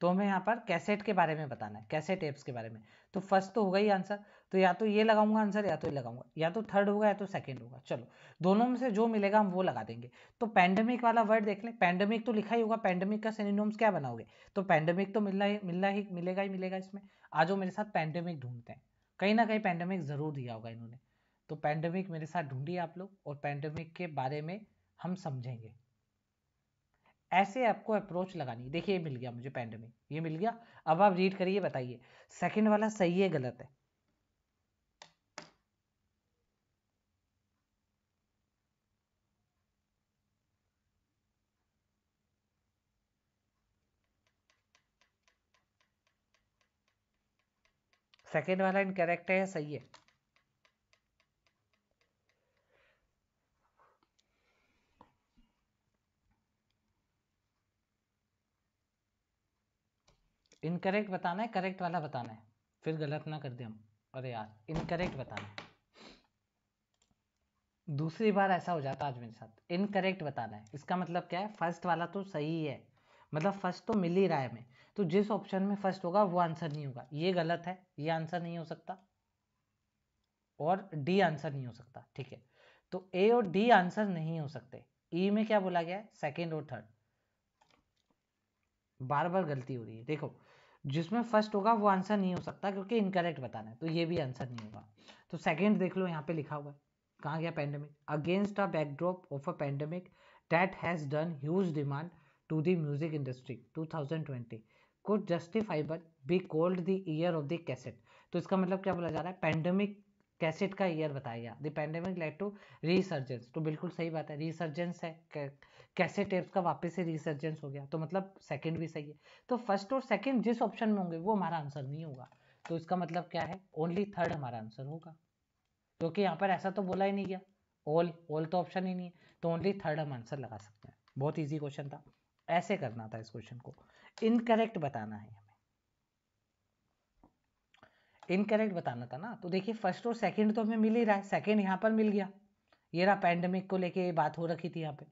तो हमें यहाँ पर कैसेट के बारे में बताना है कैसेट एप्स के बारे में तो फर्स्ट तो होगा ही आंसर तो या तो ये लगाऊंगा आंसर या तो ये लगाऊंगा या तो थर्ड होगा या तो सेकंड होगा चलो दोनों में से जो मिलेगा हम वो लगा देंगे तो पैंडेमिक वाला वर्ड देख लें पैंडेमिक तो लिखा ही होगा पैंडेमिक का सिनिनोम्स क्या बनाओगे तो पैंडेमिक तो मिलना ही मिलना ही मिलेगा ही मिलेगा इसमें आज वो मेरे साथ पैंडेमिक ढूंढते हैं कहीं ना कहीं पैंडेमिक जरूर दिया होगा इन्होंने तो पैंडेमिक मेरे साथ ढूंढिए आप लोग और पैंडेमिक के बारे में हम समझेंगे ऐसे आपको अप्रोच लगानी देखिए ये मिल गया मुझे पैंडेमिक ये मिल गया अब आप रीड करिए बताइए सेकंड वाला सही है गलत है सेकेंड वाला इनकरेक्ट है सही है इनकरेक्ट बताना है करेक्ट वाला बताना है फिर गलत ना कर दे हम अरे यार इनकरेक्ट बताना है दूसरी बार ऐसा हो जाता आज मेरे साथ इनकरेक्ट बताना है इसका मतलब क्या है फर्स्ट वाला तो सही है मतलब फर्स्ट तो मिल ही रहा है हमें तो जिस ऑप्शन में फर्स्ट होगा वो आंसर नहीं होगा ये गलत है ये आंसर नहीं हो सकता और डी आंसर नहीं हो सकता ठीक है तो ए और डी आंसर नहीं हो सकते ई e में क्या बोला गया है सेकेंड और थर्ड बार बार गलती हो रही है देखो जिसमें फर्स्ट होगा वो आंसर नहीं हो सकता क्योंकि इनकरेक्ट बताना है तो ये भी आंसर नहीं होगा तो सेकेंड देख लो यहाँ पे लिखा हुआ है कहाँ गया pandemic against a backdrop of a pandemic that has done huge demand to the music industry 2020 could justifiable be called the year of the cassette तो इसका मतलब क्या बोला जा रहा है पैंडेमिक कैसेट का ईयर बताया the pandemic led to resurgence तो बिल्कुल सही बात है रिसर्जेंस है कैसेट टेप्स का वापस से रिसर्जेंस हो गया तो मतलब सेकंड भी सही है तो फर्स्ट और सेकंड जिस ऑप्शन में होंगे वो हमारा आंसर नहीं होगा तो इसका मतलब क्या है ओनली थर्ड हमारा आंसर होगा क्योंकि तो यहाँ पर ऐसा तो बोला ही नहीं गया ऑल ऑल तो ऑप्शन ही नहीं है तो ओनली थर्ड हम आंसर लगा सकते हैं बहुत ईजी क्वेश्चन था ऐसे करना था इस क्वेश्चन को इनकरेक्ट बताना है इनकरेक्ट बताना था ना तो देखिए फर्स्ट और सेकंड तो हमें मिल ही रहा है सेकंड यहाँ पर मिल गया ये रहा पैंडमिक को लेके बात हो रखी थी यहाँ पे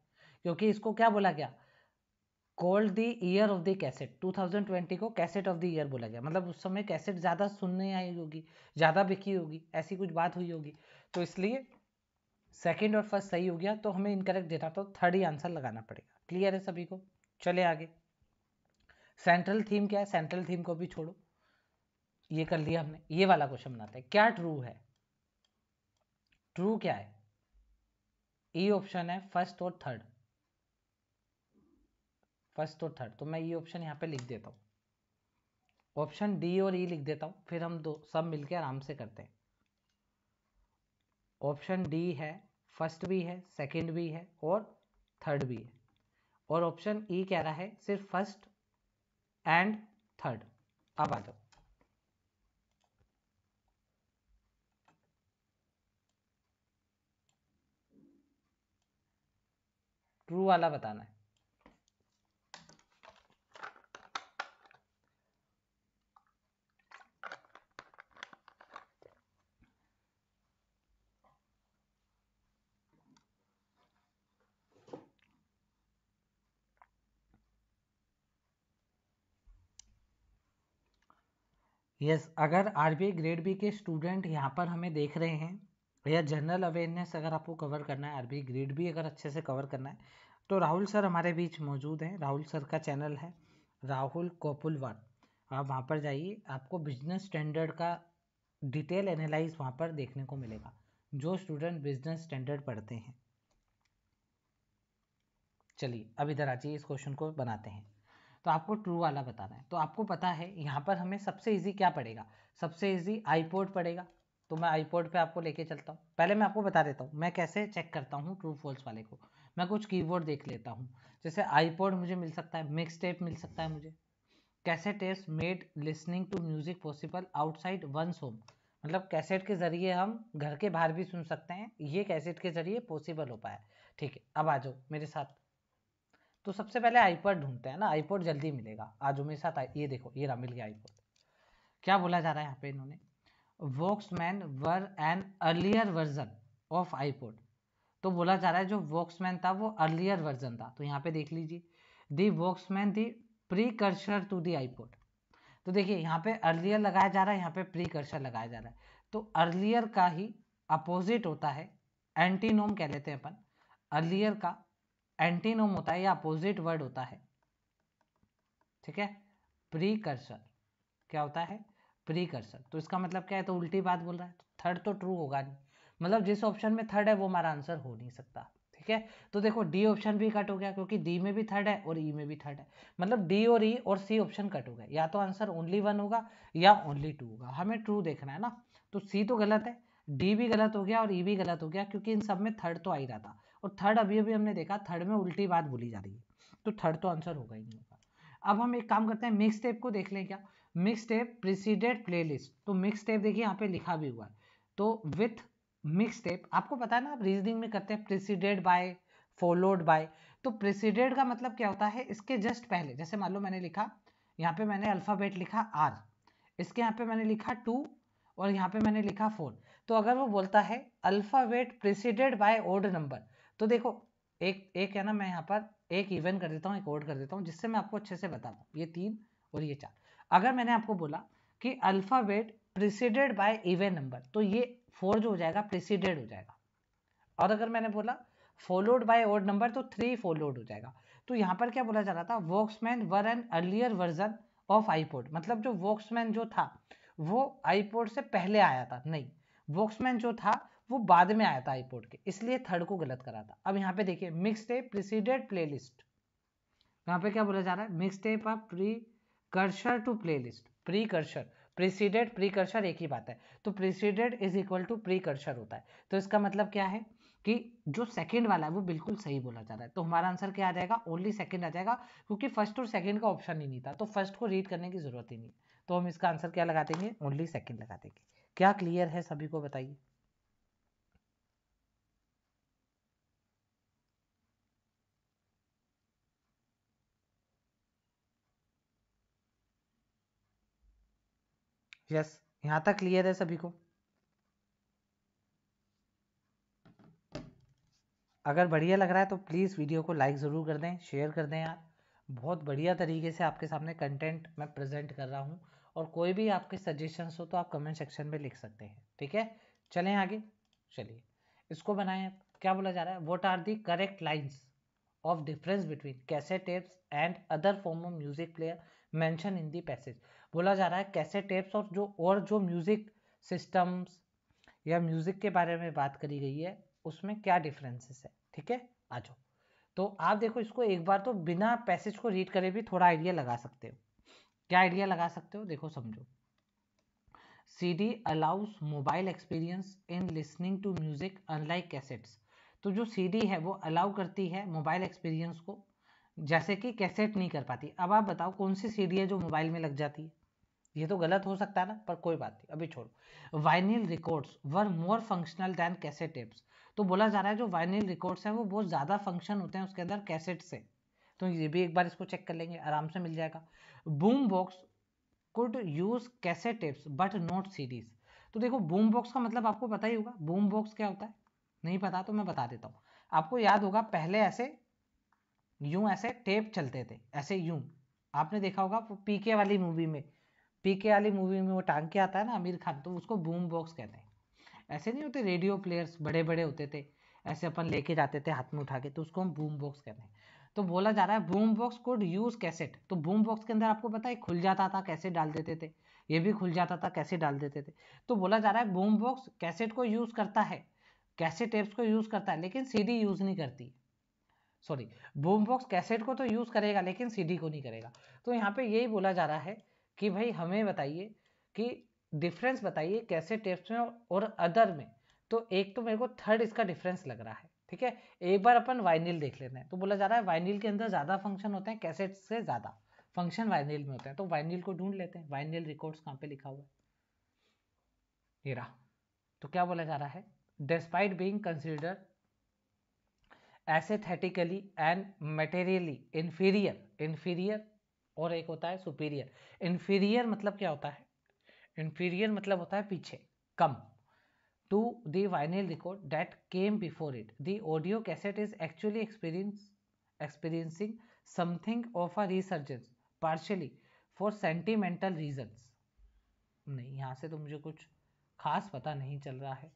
क्योंकि इसको क्या बोला गया called the year of the cassette 2020 को कैसेट ऑफ द ईयर बोला गया मतलब उस समय कैसेट ज़्यादा सुनने आई होगी ज़्यादा बिकी होगी ऐसी कुछ बात हुई होगी तो इसलिए सेकेंड और फर्स्ट सही हो गया तो हमें इनकरेक्ट देना तो थर्ड ही आंसर लगाना पड़ेगा क्लियर है सभी को चले आगे सेंट्रल थीम क्या है सेंट्रल थीम को भी छोड़ो ये कर लिया हमने ये वाला क्वेश्चन बनाते हैं क्या ट्रू है ट्रू क्या है ई e ऑप्शन है फर्स्ट और थर्ड फर्स्ट और थर्ड तो मैं ये e ऑप्शन यहाँ पे लिख देता हूँ ऑप्शन डी और ई e लिख देता हूँ फिर हम दो सब मिलके आराम से करते हैं ऑप्शन डी है फर्स्ट भी है सेकंड भी है और थर्ड भी है और ऑप्शन ई e कह रहा है सिर्फ फर्स्ट एंड थर्ड अब आ जाओ ट्रू वाला बताना है यस yes, अगर आर ग्रेड बी के स्टूडेंट यहाँ पर हमें देख रहे हैं या जनरल अवेयरनेस अगर आपको कवर करना है आरबी ग्रेड भी अगर अच्छे से कवर करना है तो राहुल सर हमारे बीच मौजूद हैं राहुल सर का चैनल है राहुल वन आप वहाँ पर जाइए आपको बिजनेस स्टैंडर्ड का डिटेल एनालाइज वहाँ पर देखने को मिलेगा जो स्टूडेंट बिजनेस स्टैंडर्ड पढ़ते हैं चलिए अब इधर आ जाइए इस क्वेश्चन को बनाते हैं तो आपको ट्रू वाला बताना है तो आपको पता है यहाँ पर हमें सबसे इजी क्या पड़ेगा सबसे इजी आईपोर्ट पड़ेगा तो मैं आईपोर्ट पे आपको लेके चलता हूँ पहले मैं आपको बता देता हूँ मैं कैसे चेक करता हूँ ट्रू फॉल्स वाले को मैं कुछ कीबोर्ड देख लेता हूँ जैसे आईपोड मुझे मिल सकता है मिक्स टेप मिल सकता है मुझे cassette tapes made listening to music possible outside one's home मतलब कैसेट के जरिए हम घर के बाहर भी सुन सकते हैं ये कैसेट के जरिए पॉसिबल हो पाया ठीक है अब आ जाओ मेरे साथ तो सबसे पहले आईपोर्ट ढूंढते हैं ना आईपोड जल्दी मिलेगा आज मेरे साथ ये देखो ये रहा मिल गया आईपोड क्या बोला जा रहा है यहाँ पे इन्होंने Walkman were an earlier version of iPod तो बोला जा रहा है जो वॉक्समैन था वो अर्लियर वर्जन था तो यहाँ पे देख लीजिए the Walkman the precursor to the iPod तो देखिए यहाँ पे अर्लियर लगाया जा रहा है यहाँ पे प्री कर्सर लगाया जा रहा है तो अर्लियर का ही अपोजिट होता है एंटीनोम कह लेते हैं अपन अर्लियर का एंटीनोम होता है या अपोजिट वर्ड होता है ठीक है प्री कर्सर क्या होता है प्री प्रीकर्सर तो इसका मतलब क्या है तो उल्टी बात बोल रहा है थर्ड तो ट्रू तो होगा नहीं मतलब जिस ऑप्शन में थर्ड है वो हमारा आंसर हो नहीं सकता ठीक है तो देखो डी ऑप्शन भी कट हो गया क्योंकि डी में भी थर्ड है और ई e में भी थर्ड है मतलब डी और ई e और सी ऑप्शन कट हो गया या तो आंसर ओनली वन होगा या ओनली टू होगा हमें ट्रू देखना है ना तो सी तो गलत है डी भी गलत हो गया और ई e भी गलत हो गया क्योंकि इन सब में थर्ड तो आ ही रहा था और थर्ड अभी अभी हमने देखा थर्ड में उल्टी बात बोली जा रही है तो थर्ड तो आंसर होगा ही नहीं होगा अब हम एक काम करते हैं मिक्स टेप को देख लें क्या मिक्स टेप प्रिसीडेड प्लेलिस्ट तो मिक्स टेप देखिए यहाँ पे लिखा भी हुआ है तो विथ मिक्स टेप आपको पता है ना आप रीजनिंग में करते हैं प्रिसीडेड बाय फॉलोड बाय तो प्रिसीडेड का मतलब क्या होता है इसके जस्ट पहले जैसे मान लो मैंने लिखा यहाँ पे मैंने अल्फ़ाबेट लिखा आर इसके यहाँ पे मैंने लिखा टू और यहाँ पे मैंने लिखा फोर तो अगर वो बोलता है alphabet preceded by odd number तो देखो एक एक है ना मैं यहाँ पर एक इवेंट कर देता हूँ एक ओड कर देता हूँ जिससे मैं आपको अच्छे से बता पाऊँ ये तीन और ये चार अगर मैंने आपको बोला कि alphabet preceded by even number तो ये फोर जो हो जाएगा प्रिसीडेड हो जाएगा और अगर मैंने बोला फॉलोड बाय ओड नंबर तो थ्री फॉलोड हो जाएगा तो यहाँ पर क्या बोला जा रहा था Walkman were an earlier version of iPod मतलब जो वॉक्समैन जो था वो आईपोड से पहले आया था नहीं वॉक्समैन जो था वो बाद में आया था आईपोड के इसलिए थर्ड को गलत करा था अब यहाँ पे देखिए mix tape preceded play list यहाँ पे क्या बोला जा रहा है mix tape of precursor to playlist precursor preceded precursor एक ही बात है तो preceded is equal to precursor होता है तो इसका मतलब क्या है कि जो सेकंड वाला है वो बिल्कुल सही बोला जा रहा है तो हमारा आंसर क्या आ जाएगा ओनली सेकंड आ जाएगा क्योंकि फर्स्ट और सेकंड का ऑप्शन ही नहीं था तो फर्स्ट को रीड करने की जरूरत ही नहीं तो हम इसका आंसर क्या लगा देंगे ओनली सेकंड लगा देंगे क्या क्लियर है सभी को बताइए यस यहां तक क्लियर है सभी को अगर बढ़िया लग रहा है तो प्लीज़ वीडियो को लाइक ज़रूर कर दें शेयर कर दें यार बहुत बढ़िया तरीके से आपके सामने कंटेंट मैं प्रेजेंट कर रहा हूँ और कोई भी आपके सजेशंस हो तो आप कमेंट सेक्शन में लिख सकते हैं ठीक है चलें आगे चलिए इसको बनाएं क्या बोला जा रहा है what are the correct lines of difference between cassette tapes and other form of music player mention in the passage बोला जा रहा है कैसे टेप्स और जो और जो म्यूज़िक सिस्टम्स या म्यूज़िक के बारे में बात करी गई है उसमें क्या डिफरेंसेस है ठीक है आ जाओ तो आप देखो इसको एक बार तो बिना पैसेज को रीड करे भी थोड़ा आइडिया लगा सकते हो क्या आइडिया लगा सकते हो देखो समझो C D allows mobile experience in listening to music unlike cassettes तो जो सी डी है वो अलाउ करती है मोबाइल एक्सपीरियंस को जैसे कि कैसेट नहीं कर पाती अब आप बताओ कौन सी सी डी है जो मोबाइल में लग जाती है ये तो गलत हो सकता है ना पर कोई बात नहीं अभी छोड़ो vinyl records were more functional than cassette tapes तो बोला जा रहा है जो वाइनिल रिकॉर्ड्स हैं वो बहुत ज़्यादा फंक्शन होते हैं उसके अंदर कैसेट से तो ये भी एक बार इसको चेक कर लेंगे आराम से मिल जाएगा boom box could use cassette tapes but not series तो देखो बूम बॉक्स का मतलब आपको पता ही होगा बूम बॉक्स क्या होता है नहीं पता तो मैं बता देता हूँ आपको याद होगा पहले ऐसे यूं ऐसे टेप चलते थे ऐसे यूं आपने देखा होगा पीके वाली मूवी में पीके वाली मूवी में वो टांग के आता है ना आमिर खान तो उसको बूम बॉक्स कहते हैं ऐसे नहीं होते रेडियो प्लेयर्स बड़े बड़े होते थे ऐसे अपन लेके जाते थे हाथ में उठा के तो उसको हम बूम बॉक्स कहते हैं तो बोला जा रहा है boom box could use cassette तो बूम बॉक्स के अंदर आपको पता है खुल जाता था कैसे डाल देते थे ये भी खुल जाता था कैसे डाल देते थे तो बोला जा रहा है बूम बॉक्स कैसेट को यूज करता है कैसे टेप्स को यूज करता है लेकिन सीडी यूज नहीं करती सॉरी बूम बॉक्स कैसेट को तो यूज करेगा लेकिन सीडी को नहीं करेगा तो यहाँ पे यही बोला जा रहा है कि भाई हमें बताइए कि डिफरेंस बताइए कैसे टेप्स में और अदर में तो एक तो मेरे को थर्ड इसका डिफरेंस लग रहा है ठीक है एक बार अपन वाइनिल देख लेते हैं तो बोला जा रहा है वाइनिल के अंदर ज़्यादा फंक्शन होते हैं कैसेट से ज़्यादा फंक्शन वाइनिल में होते हैं तो वाइनिल को ढूंढ लेते हैं वाइनिल रिकॉर्ड्स कहाँ पे लिखा हुआ है ये रहा तो क्या बोला जा रहा है despite being consider aesthetically and materially inferior inferior और एक होता है सुपीरियर इन्फीरियर मतलब क्या होता है इन्फीरियर मतलब होता है पीछे come to the vinyl record that came before it the audio cassette is actually experience experiencing something of a resurgence partially for sentimental reasons नहीं यहाँ से तो मुझे कुछ खास पता नहीं चल रहा है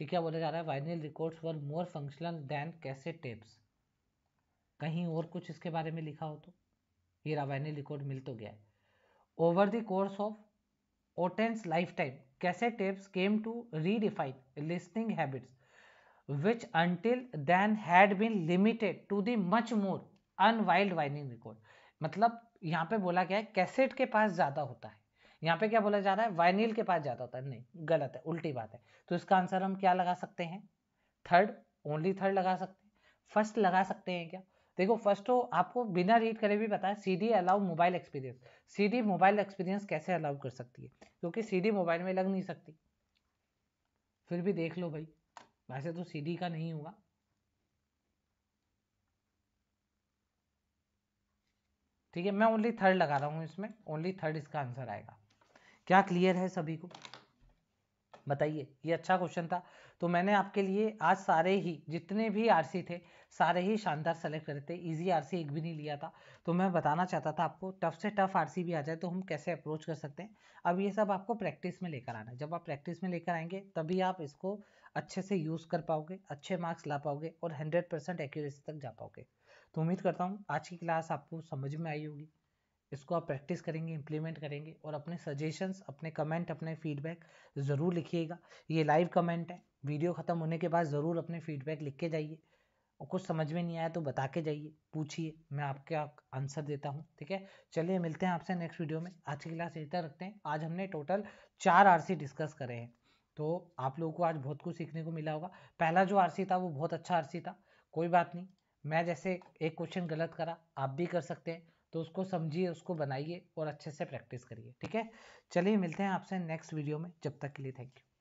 ये क्या बोला जा रहा है vinyl records were more functional than cassette tapes कहीं और कुछ इसके बारे में लिखा हो तो ये रावायनी रिकॉर्ड मिल तो गया है over the course of its life time cassette tapes came to redefine listening habits which until then had been limited to the much more unwild vinyl record मतलब यहाँ पे बोला गया है कैसेट के पास ज्यादा होता है यहाँ पे क्या बोला जा रहा है वाइनिल के पास ज्यादा होता है नहीं गलत है उल्टी बात है तो इसका आंसर हम क्या लगा सकते हैं थर्ड ओनली थर्ड लगा सकते हैं फर्स्ट लगा सकते हैं क्या देखो फर्स्ट तो आपको बिना रीड करे भी पता है C D allow mobile experience C D mobile experience कैसे अलाउ कर सकती है क्योंकि सी डी मोबाइल में लग नहीं सकती फिर भी देख लो भाई वैसे तो सी डी का नहीं होगा ठीक है मैं ओनली थर्ड लगा रहा हूँ इसमें ओनली थर्ड इसका आंसर आएगा क्या क्लियर है सभी को बताइए ये अच्छा क्वेश्चन था तो मैंने आपके लिए आज सारे ही जितने भी आरसी थे सारे ही शानदार सेलेक्ट थे इजी आरसी एक भी नहीं लिया था तो मैं बताना चाहता था आपको टफ से टफ आरसी भी आ जाए तो हम कैसे अप्रोच कर सकते हैं अब ये सब आपको प्रैक्टिस में लेकर आना है जब आप प्रैक्टिस में लेकर आएंगे तभी आप इसको अच्छे से यूज़ कर पाओगे अच्छे मार्क्स ला पाओगे और हंड्रेड परसेंट एक्यूरेसी तक जा पाओगे तो उम्मीद करता हूँ आज की क्लास आपको समझ में आई होगी इसको आप प्रैक्टिस करेंगे इम्प्लीमेंट करेंगे और अपने सजेशंस अपने कमेंट अपने फीडबैक ज़रूर लिखिएगा ये लाइव कमेंट है वीडियो ख़त्म होने के बाद ज़रूर अपने फीडबैक लिख के जाइए और कुछ समझ में नहीं आया तो बता के जाइए पूछिए मैं आपके आंसर देता हूँ ठीक है चलिए मिलते हैं आपसे नेक्स्ट वीडियो में आज की क्लास इतना रखते हैं आज हमने टोटल चार आरसी डिस्कस करे हैं तो आप लोगों को आज बहुत कुछ सीखने को मिला होगा पहला जो आरसी था वो बहुत अच्छा आरसी था कोई बात नहीं मैं जैसे एक क्वेश्चन गलत करा आप भी कर सकते हैं तो उसको समझिए उसको बनाइए और अच्छे से प्रैक्टिस करिए ठीक है चलिए मिलते हैं आपसे नेक्स्ट वीडियो में जब तक के लिए थैंक यू